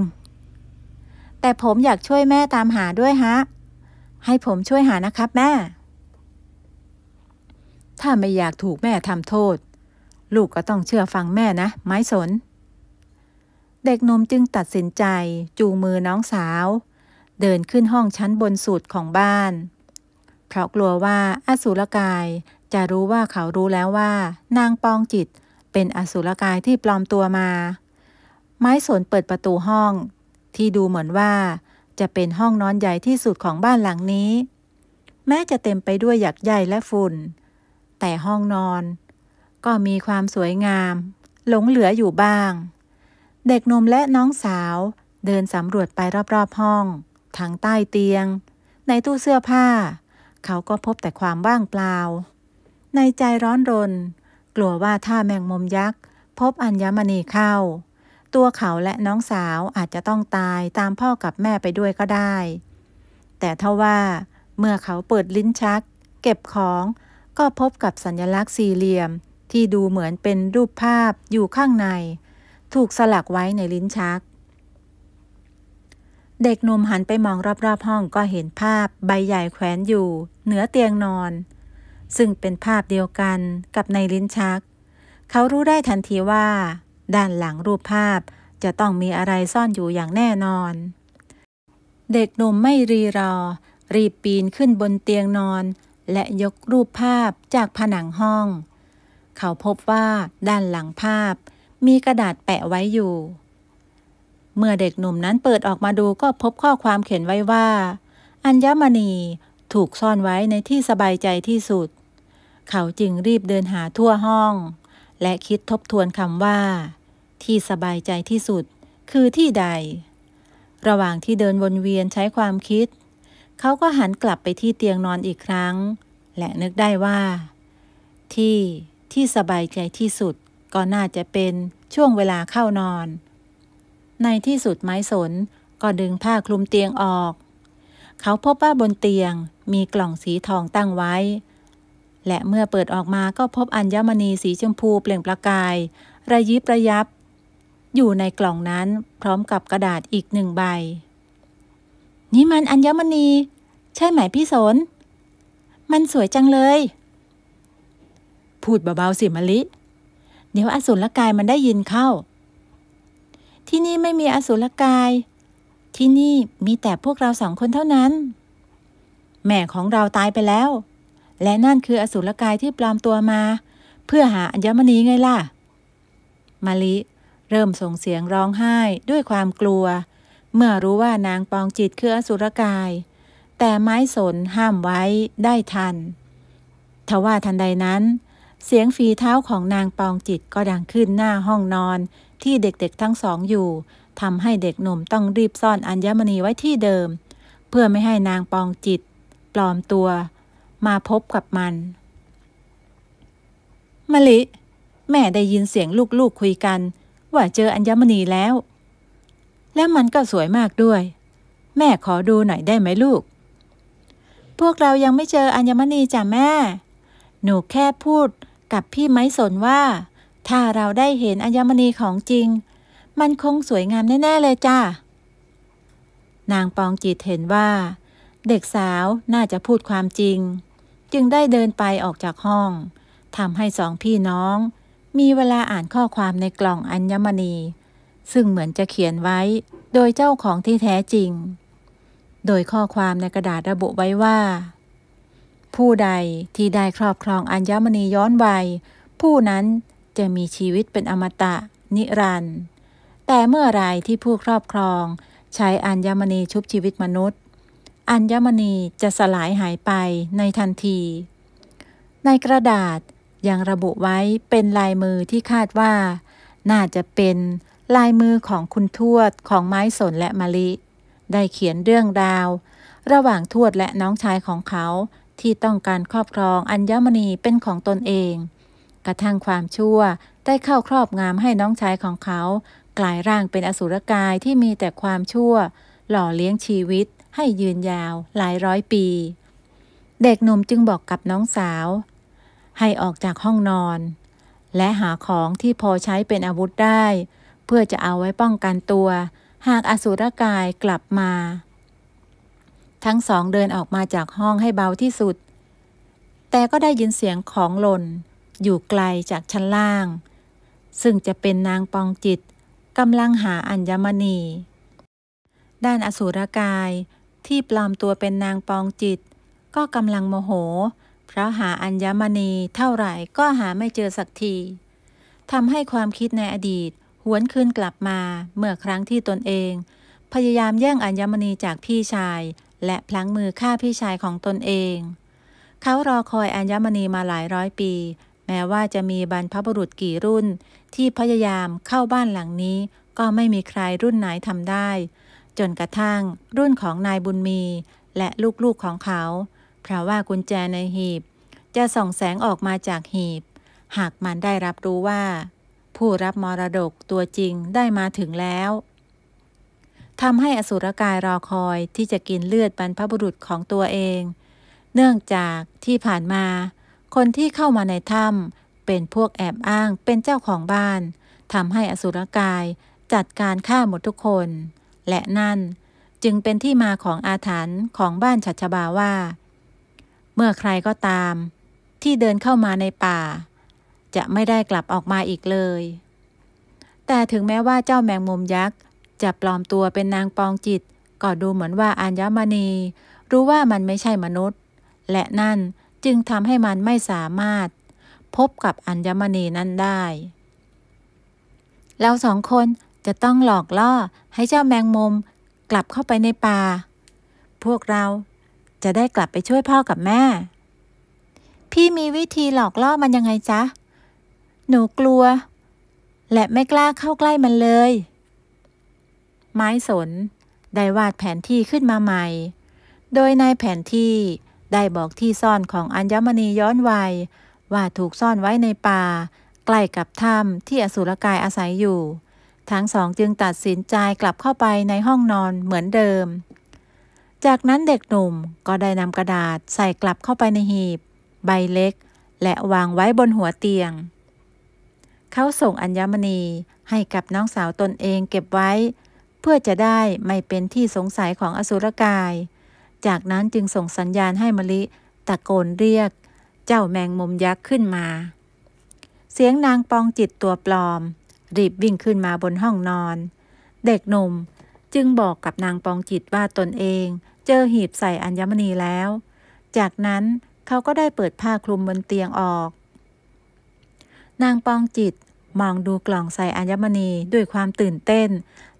แต่ผมอยากช่วยแม่ตามหาด้วยฮะ ให้ผมช่วยหานะครับแม่ ถ้าไม่อยากถูกแม่ทำโทษ ลูกก็ต้องเชื่อฟังแม่นะ ไม้สน เด็กนมจึงตัดสินใจ จูงมือน้องสาว เดินขึ้นห้องชั้นบนสุดของบ้านเพราะกลัวว่าอสุรกายจะรู้ว่าเขารู้แล้วว่านางปองจิต เป็นอสุรกายที่ปลอมตัวมา ไม้สนเปิดประตูห้อง ที่ดูเหมือนว่า จะเป็นห้องนอนใหญ่ที่สุดของบ้านหลังนี้ แม้จะเต็มไปด้วยหยักใหญ่และฝุ่น แต่ห้องนอน ก็มีความสวยงาม หลงเหลืออยู่บ้าง เด็กหนุ่มและน้องสาว เดินสำรวจไปรอบๆห้อง ทั้งใต้เตียง ในตู้เสื้อผ้าเขาก็พบแต่ความว่างเปล่า ในใจร้อนรน กลัวว่าถ้าแมงมุมยักษ์ พบอัญมณีเข้า ตัวเขาและน้องสาวอาจจะต้องตายตามพ่อกับแม่ไปด้วยก็ได้ แต่ทว่าเมื่อเขาเปิดลิ้นชัก เก็บของ ก็พบกับสัญลักษณ์สี่เหลี่ยมที่ดูเหมือนเป็นรูปภาพอยู่ข้างใน ถูกสลักไว้ในลิ้นชักเด็กหนุ่มหันไปมองรอบๆ ห้องก็เห็นภาพใบใหญ่แขวนอยู่ เหนือเตียงนอน ซึ่งเป็นภาพเดียวกันกับในลิ้นชัก เขารู้ได้ทันทีว่า ด้านหลังรูปภาพจะต้องมีอะไรซ่อนอยู่อย่างแน่นอน เด็กหนุ่มไม่รีรอ รีบปีนขึ้นบนเตียงนอน และยกรูปภาพจากผนังห้อง เขาพบว่าด้านหลังภาพมีกระดาษแปะไว้อยู่เมื่อเด็กหนุ่มนั้นเปิดออกมาดูก็พบข้อความเขียนไว้ว่า อัญมณีถูกซ่อนไว้ในที่สบายใจที่สุด เขาจึงรีบเดินหาทั่วห้อง และคิดทบทวนคำว่า ที่สบายใจที่สุดคือที่ใด ระหว่างที่เดินวนเวียนใช้ความคิด เขาก็หันกลับไปที่เตียงนอนอีกครั้ง และนึกได้ว่า ที่ที่สบายใจที่สุด ก็น่าจะเป็นช่วงเวลาเข้านอนในที่สุดไม้สน ก็ดึงผ้าคลุมเตียงออก เขาพบว่าบนเตียงมีกล่องสีทองตั้งไว้ และเมื่อเปิดออกมาก็พบอัญมณีสีชมพูเปล่งประกาย ระยิบระยับ อยู่ในกล่องนั้นพร้อมกับกระดาษอีกหนึ่งใบ นี่มันอัญมณี ใช่ไหม พี่สน มันสวยจังเลย พูดเบา ๆ สิมะลิ เดี๋ยวอสุรกายมันได้ยินเข้าที่นี่ไม่มีอสุรกาย ที่นี่มีแต่พวกเราสองคนเท่านั้น แม่ของเราตายไปแล้ว และนั่นคืออสุรกายที่ปลอมตัวมา เพื่อหาอัญมณีไงล่ะ มาลิ เริ่มส่งเสียงร้องไห้ด้วยความกลัว เมื่อรู้ว่านางปองจิตคืออสุรกาย แต่ไม้สนห้ามไว้ได้ทัน ทว่าทันใดนั้น เสียงฝีเท้าของนางปองจิตก็ดังขึ้นหน้าห้องนอนที่เด็กๆทั้งสองอยู่ทำให้เด็กหนุ่มต้องรีบซ่อนอัญมณีไว้ที่เดิม เพื่อไม่ให้นางปองจิต ปลอมตัว มาพบกับมันมะลิ แม่ได้ยินเสียงลูกๆคุยกันว่าเจออัญมณีแล้ว และมันก็สวยมากด้วย แม่ขอดูหน่อยได้ไหมลูก พวกเรายังไม่เจออัญมณีจ้ะแม่ หนูแค่พูดกับพี่ไม้สนว่าถ้าเราได้เห็น อัญมณีของจริง มันคงสวยงามแน่ ๆ เลยจ้า นางปองจิตเห็นว่า เด็กสาวน่าจะพูดความจริง จึงได้เดินไปออกจากห้อง ทำให้สองพี่น้อง มีเวลาอ่านข้อความในกล่องอัญมณี ซึ่งเหมือนจะเขียนไว้โดยเจ้าของที่แท้จริง โดยข้อความในกระดาษระบุไว้ว่า ผู้ใดที่ได้ครอบครองอัญมณีย้อนวัยผู้นั้นจะมีชีวิตเป็นอมตะนิรันดร์ แต่เมื่อไรที่ผู้ครอบครองใช้อัญมณีชุบชีวิตมนุษย์ อัญมณีจะสลายหายไปในทันที ในกระดาษยังระบุไว้เป็นลายมือที่คาดว่า น่าจะเป็นลายมือของคุณทวดของไม้สนและมะลิ ได้เขียนเรื่องราว ระหว่างทวดและน้องชายของเขาที่ต้องการครอบครองอัญมณีเป็นของตนเองกระทั่งความชั่วได้เข้าครอบงามให้น้องชายของเขา กลายร่างเป็นอสุรกายที่มีแต่ความชั่ว หล่อเลี้ยงชีวิตให้ยืนยาว หลายร้อยปี เด็กหนุ่มจึงบอกกับน้องสาว ให้ออกจากห้องนอน และหาของที่พอใช้เป็นอาวุธได้ เพื่อจะเอาไว้ป้องกันตัว หากอสุรกายกลับมา ทั้งสองเดินออกมาจากห้องให้เบาที่สุด แต่ก็ได้ยินเสียงของหล่นอยู่ไกลจากชั้นล่าง ซึ่งจะเป็นนางปองจิตกำลังหาอัญมณี ด้านอสูรกาย ที่ปลอมตัวเป็นนางปองจิต ก็กำลังโมโห เพราะหาอัญมณีเท่าไหร่ก็หาไม่เจอสักทีทำให้ความคิดในอดีต หวนคืนกลับมาเมื่อครั้งที่ตนเอง พยายามแย่งอัญมณีจากพี่ชาย และพลั้งมือฆ่าพี่ชายของตนเอง เขารอคอยอัญมณีมาหลายร้อยปีแม้ว่าจะมีบรรพบุรุษกี่รุ่น ที่พยายามเข้าบ้านหลังนี้ ก็ไม่มีใครรุ่นไหนทำได้ จนกระทั่งรุ่นของนายบุญมี และลูกๆของเขาเพราะว่ากุญแจในหีบ จะส่องแสงออกมาจากหีบ หากมันได้รับรู้ว่า ผู้รับมรดกตัวจริงได้มาถึงแล้วทำให้อสุรกายรอคอยที่จะกินเลือดบรรพบุรุษของตัวเอง เนื่องจากที่ผ่านมาคนที่เข้ามาในถ้ำเป็นพวกแอบอ้างเป็นเจ้าของบ้านทำให้อสุรกายจัดการฆ่าหมดทุกคน และนั่นจึงเป็นที่มาของอาถรรพ์ของบ้านฉัชบาว่า เมื่อใครก็ตาม ที่เดินเข้ามาในป่า จะไม่ได้กลับออกมาอีกเลย แต่ถึงแม้ว่าเจ้าแมงมุมยักษ์จะปลอมตัวเป็นนางปองจิต ก็ดูเหมือนว่าอัญมณี รู้ว่ามันไม่ใช่มนุษย์ และนั่นจึงทำให้มันไม่สามารถพบกับอัญมณีนั้นได้ เราสองคนจะต้องหลอกล่อ ให้เจ้าแมงมุมกลับเข้าไปในป่าพวกเรา จะได้กลับไปช่วยพ่อกับแม่ พี่มีวิธีหลอกล่อมันยังไงจ๊ะ หนูกลัว และไม่กล้าเข้าใกล้มันเลย ไม้สนได้วาดแผนที่ขึ้นมาใหม่ โดยในแผนที่ได้บอกที่ซ่อนของอัญมณีย้อนวัยว่าถูกซ่อนไว้ในป่า ใกล้กับถ้ำที่อสุรกายอาศัยอยู่ ทั้งสองจึงตัดสินใจกลับเข้าไปในห้องนอนเหมือนเดิม จากนั้นเด็กหนุ่มก็ได้นำกระดาษใส่กลับเข้าไปในหีบ ใบเล็ก และวางไว้บนหัวเตียง เขาส่งอัญมณีให้กับน้องสาวตนเองเก็บไว้ เพื่อจะได้ไม่เป็นที่สงสัยของอสุรกายจากนั้นจึงส่งสัญญาณให้มะลิตะโกนเรียก เจ้าแมงมุมยักษ์ขึ้นมา เสียงนางปองจิตตัวปลอม รีบวิ่งขึ้นมาบนห้องนอน เด็กหนุ่มจึงบอกกับนางปองจิตว่าตนเองเจอหีบใส่อัญมณีแล้ว จากนั้นเขาก็ได้เปิดผ้าคลุมบนเตียงออก นางปองจิตมองดูกล่องใส่อัญมณีด้วยความตื่นเต้น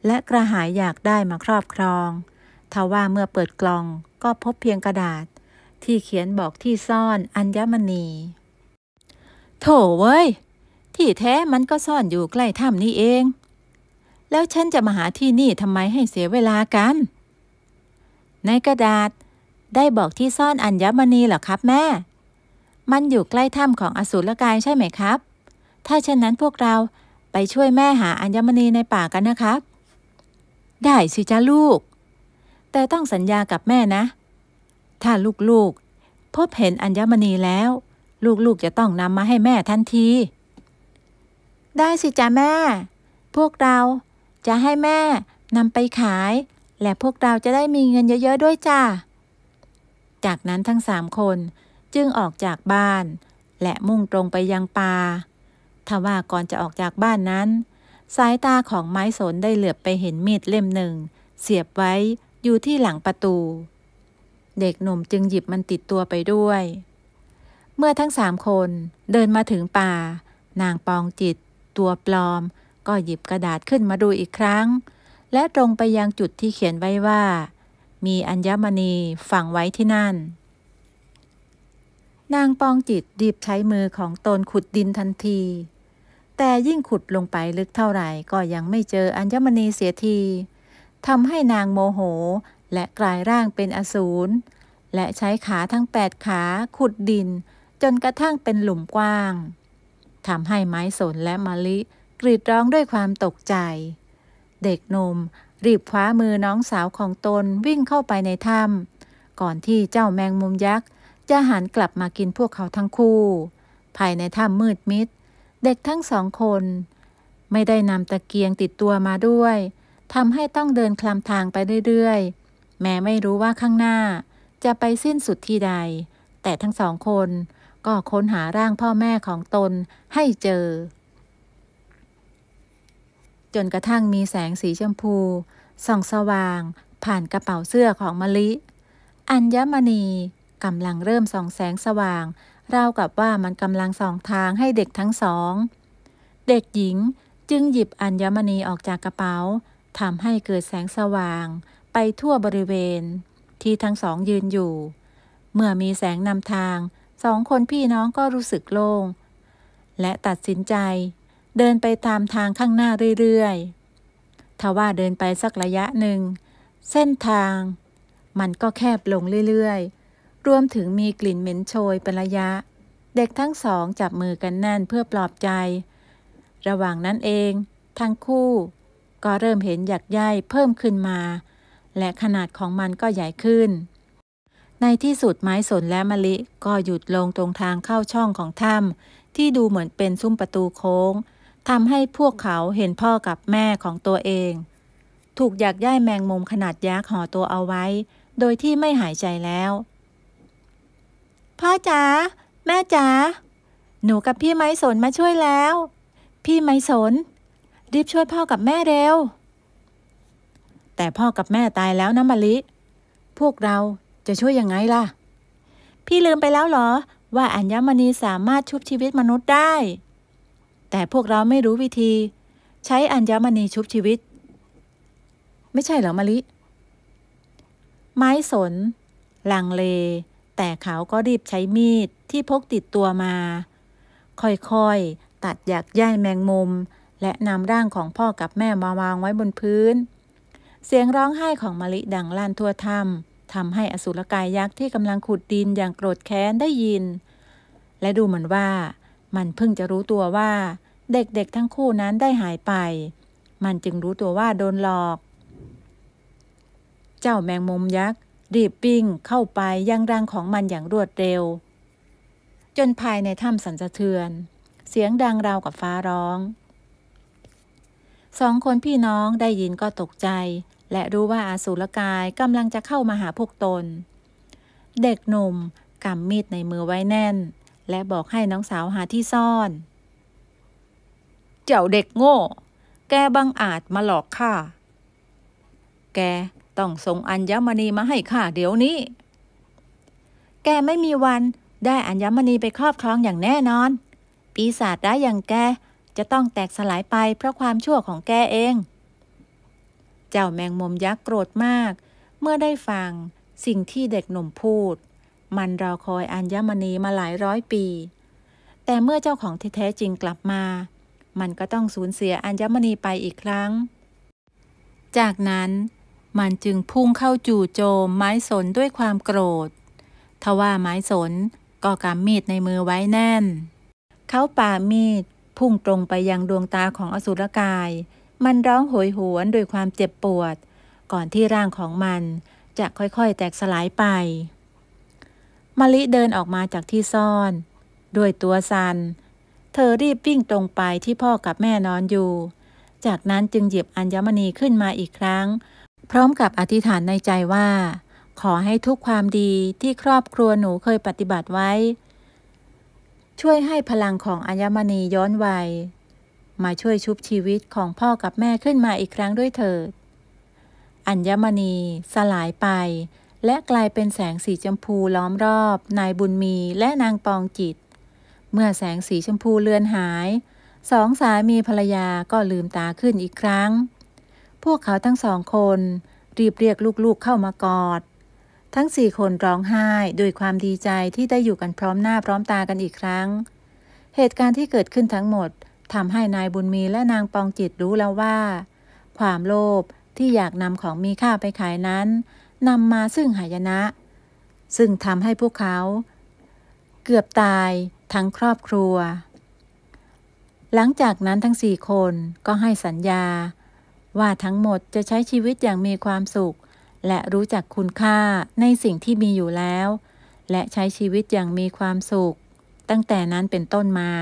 และกระหายอยากได้มาครอบครอง ทว่าเมื่อเปิดกล่องก็พบเพียงกระดาษที่เขียนบอกที่ซ่อนอัญมณีโถเว้ยที่แท้มันก็ซ่อนอยู่ใกล้ถ้ำนี้เอง แล้วฉันจะมาหาที่นี่ทำไมให้เสียเวลากัน ในกระดาษได้บอกที่ซ่อนอัญมณีเหรอครับ แม่ มันอยู่ใกล้ถ้ำของอสูรกายใช่ไหมครับ ถ้าเช่นนั้นพวกเราไปช่วยแม่หาอัญมณีในป่ากันนะครับ ได้สิจ้าลูกแต่ต้องสัญญากับแม่นะ ถ้าลูก ๆ พบเห็นอัญมณีแล้ว ลูก ๆ จะต้องนำมาให้แม่ทันที ได้สิจ้าแม่ พวกเราจะให้แม่นำไปขาย และพวกเราจะได้มีเงินเยอะๆด้วยจ้า จากนั้นทั้งสามคนจึงออกจากบ้าน และมุ่งตรงไปยังป่า ทว่าก่อนจะออกจากบ้านนั้นสายตาของไม้สนได้เหลือบไปเห็นมีดเล่มหนึ่ง เสียบไว้อยู่ที่หลังประตู เด็กหนุ่มจึงหยิบมันติดตัวไปด้วย เมื่อทั้งสามคนเดินมาถึงป่า นางปองจิตตัวปลอมก็หยิบกระดาษขึ้นมาดูอีกครั้ง และตรงไปยังจุดที่เขียนไว้ว่า มีอัญมณีฝังไว้ที่นั่น นางปองจิตดีบใช้มือของตนขุดดินทันที แต่ยิ่งขุดลงไปลึกเท่าไหร่ก็ยังไม่เจออัญมณีเสียทีทำให้นางโมโหและกลายร่างเป็นอสูรและใช้ขาทั้งแปดขาขุดดิน จนกระทั่งเป็นหลุมกว้าง ทำให้ไม้สนและมะลิกรีดร้องด้วยความตกใจ เด็กนมรีบคว้ามือน้องสาวของตนวิ่งเข้าไปในถ้ำก่อนที่เจ้าแมงมุมยักษ์ จะหันกลับมากินพวกเขาทั้งคู่ ภายในถ้ำมืดมิด เด็กทั้งสองคน ไม่ได้นำตะเกียงติดตัวมาด้วยทำให้ต้องเดินคลำทางไปเรื่อยๆแม้ไม่รู้ว่าข้างหน้า จะไปสิ้นสุดที่ใด แต่ทั้งสองคนก็ค้นหาร่างพ่อแม่ของตนให้เจอ จนกระทั่งมีแสงสีชมพูส่องสว่าง ผ่านกระเป๋าเสื้อของมะลิ อัญญมณีกำลังเริ่มส่องแสงสว่างราวกับว่ามันกำลังส่องทางให้เด็กทั้งสอง เด็กหญิงจึงหยิบอัญมณีออกจากกระเป๋าทำให้เกิดแสงสว่างไปทั่วบริเวณ ที่ทั้งสองยืนอยู่ เมื่อมีแสงนำทางสองคนพี่น้องก็รู้สึกโล่ง และตัดสินใจ เดินไปตามทางข้างหน้าเรื่อยๆทว่าเดินไปสักระยะหนึ่ง เส้นทาง มันก็แคบลงเรื่อยๆรวมถึงมีกลิ่นเหม็นโชยเป็นระยะ เด็กทั้งสองจับมือกันแน่นเพื่อปลอบใจ ระหว่างนั้นเอง ทั้งคู่ก็เริ่มเห็นหยักใยเพิ่มขึ้นมา และขนาดของมันก็ใหญ่ขึ้น ในที่สุดไม้สนและมะลิก็หยุดลงตรงทางเข้าช่องของถ้ำที่ดูเหมือนเป็นซุ้มประตูโค้งทำให้พวกเขาเห็นพ่อกับแม่ของตัวเอง ถูกหยักย่ายแมงมุมขนาดยักษ์ห่อตัวเอาไว้ โดยที่ไม่หายใจแล้ว พ่อจ๋าแม่จ๋าหนูกับพี่ไม้สนมาช่วยแล้ว พี่ไม้สนรีบช่วยพ่อกับแม่เร็ว แต่พ่อกับแม่ตายแล้วนะมะลิ พวกเราจะช่วยยังไงล่ะ พี่ลืมไปแล้วเหรอว่าอัญมณีสามารถชุบชีวิตมนุษย์ได้ แต่พวกเราไม่รู้วิธี ใช้อัญมณีชุบชีวิต ไม่ใช่เหรอมะลิ ไม้สน ลังเล แต่เขาก็รีบใช้มีดที่พกติดตัวมา ค่อยๆตัดหยักใยแมงมุมและนำร่างของพ่อกับแม่มาวางไว้บนพื้น เสียงร้องไห้ของมะลิดังลั่นทั่วถ้ำทำให้อสุรกายยักษ์ที่กำลังขุดดินอย่างโกรธแค้นได้ยิน และดูเหมือนว่า มันเพิ่งจะรู้ตัวว่า เด็กๆทั้งคู่นั้นได้หายไป มันจึงรู้ตัวว่าโดนหลอก เจ้าแมงมุมยักษ์รีบปิ้งเข้าไปยังร่างของมันอย่างรวดเร็ว จนภายในถ้ำสันสะเทือน เสียงดังราวกับฟ้าร้องสองคนพี่น้องได้ยินก็ตกใจ และรู้ว่าอาสุรกายกำลังจะเข้ามาหาพวกตน เด็กหนุ่มกำมีดในมือไว้แน่น และบอกให้น้องสาวหาที่ซ่อน เจ้าเด็กโง่ แกบังอาจมาหลอกข้า แกต้องส่งอัญมณีมาให้ข้าเดี๋ยวนี้ แกไม่มีวันได้อัญมณีไปครอบครองอย่างแน่นอน ปีศาจได้อย่างแกจะต้องแตกสลายไปเพราะความชั่วของแกเอง เจ้าแมงมุมยักษ์โกรธมากเมื่อได้ฟังสิ่งที่เด็กหนุ่มพูด มันรอคอยอัญมณีมาหลายร้อยปี แต่เมื่อเจ้าของทแท้จริงกลับมา มันก็ต้องสูญเสียอัญมณีไปอีกครั้ง จากนั้นมันจึงพุ่งเข้าจู่โจมไม้สนด้วยความโกรธ ทว่าไม้สนก็กำมีดในมือไว้แน่น เขาป่ามีดพุ่งตรงไปยังดวงตาของอสุรกาย มันร้องโหยหวนด้วยความเจ็บปวด ก่อนที่ร่างของมันจะค่อยๆ แตกสลายไปมะลิเดินออกมาจากที่ซ่อน ด้วยตัวสัน เธอรีบวิ่งตรงไปที่พ่อกับแม่นอนอยู่ จากนั้นจึงหยิบอัญมณีขึ้นมาอีกครั้ง พร้อมกับอธิษฐานในใจว่า ขอให้ทุกความดีที่ครอบครัวหนูเคยปฏิบัติไว้ช่วยให้พลังของอัญมณีย้อนวัย มาช่วยชุบชีวิตของพ่อกับแม่ขึ้นมาอีกครั้งด้วยเถิด อัญมณีสลายไป และกลายเป็นแสงสีชมพูล้อมรอบ นายบุญมีและนางปองจิต เมื่อแสงสีชมพูเลือนหายสองสามีภรรยาก็ลืมตาขึ้นอีกครั้ง พวกเขาทั้งสองคนรีบเรียกลูกๆเข้ามากอดทั้งสี่คนร้องไห้ด้วยความดีใจที่ได้อยู่กันพร้อมหน้าพร้อมตากันอีกครั้ง เหตุการณ์ที่เกิดขึ้นทั้งหมดทำให้นายบุญมีและนางปองจิตรู้แล้วว่า ความโลภที่อยากนำของมีค่าไปขายนั้นนำมาซึ่งหายนะ ซึ่งทำให้พวกเขา เกือบตายทั้งครอบครัว หลังจากนั้นทั้งสี่คนก็ให้สัญญา ว่าทั้งหมดจะใช้ชีวิตอย่างมีความสุขและรู้จักคุณค่าในสิ่งที่มีอยู่แล้ว และใช้ชีวิตอย่างมีความสุข ตั้งแต่นั้นเป็นต้นมา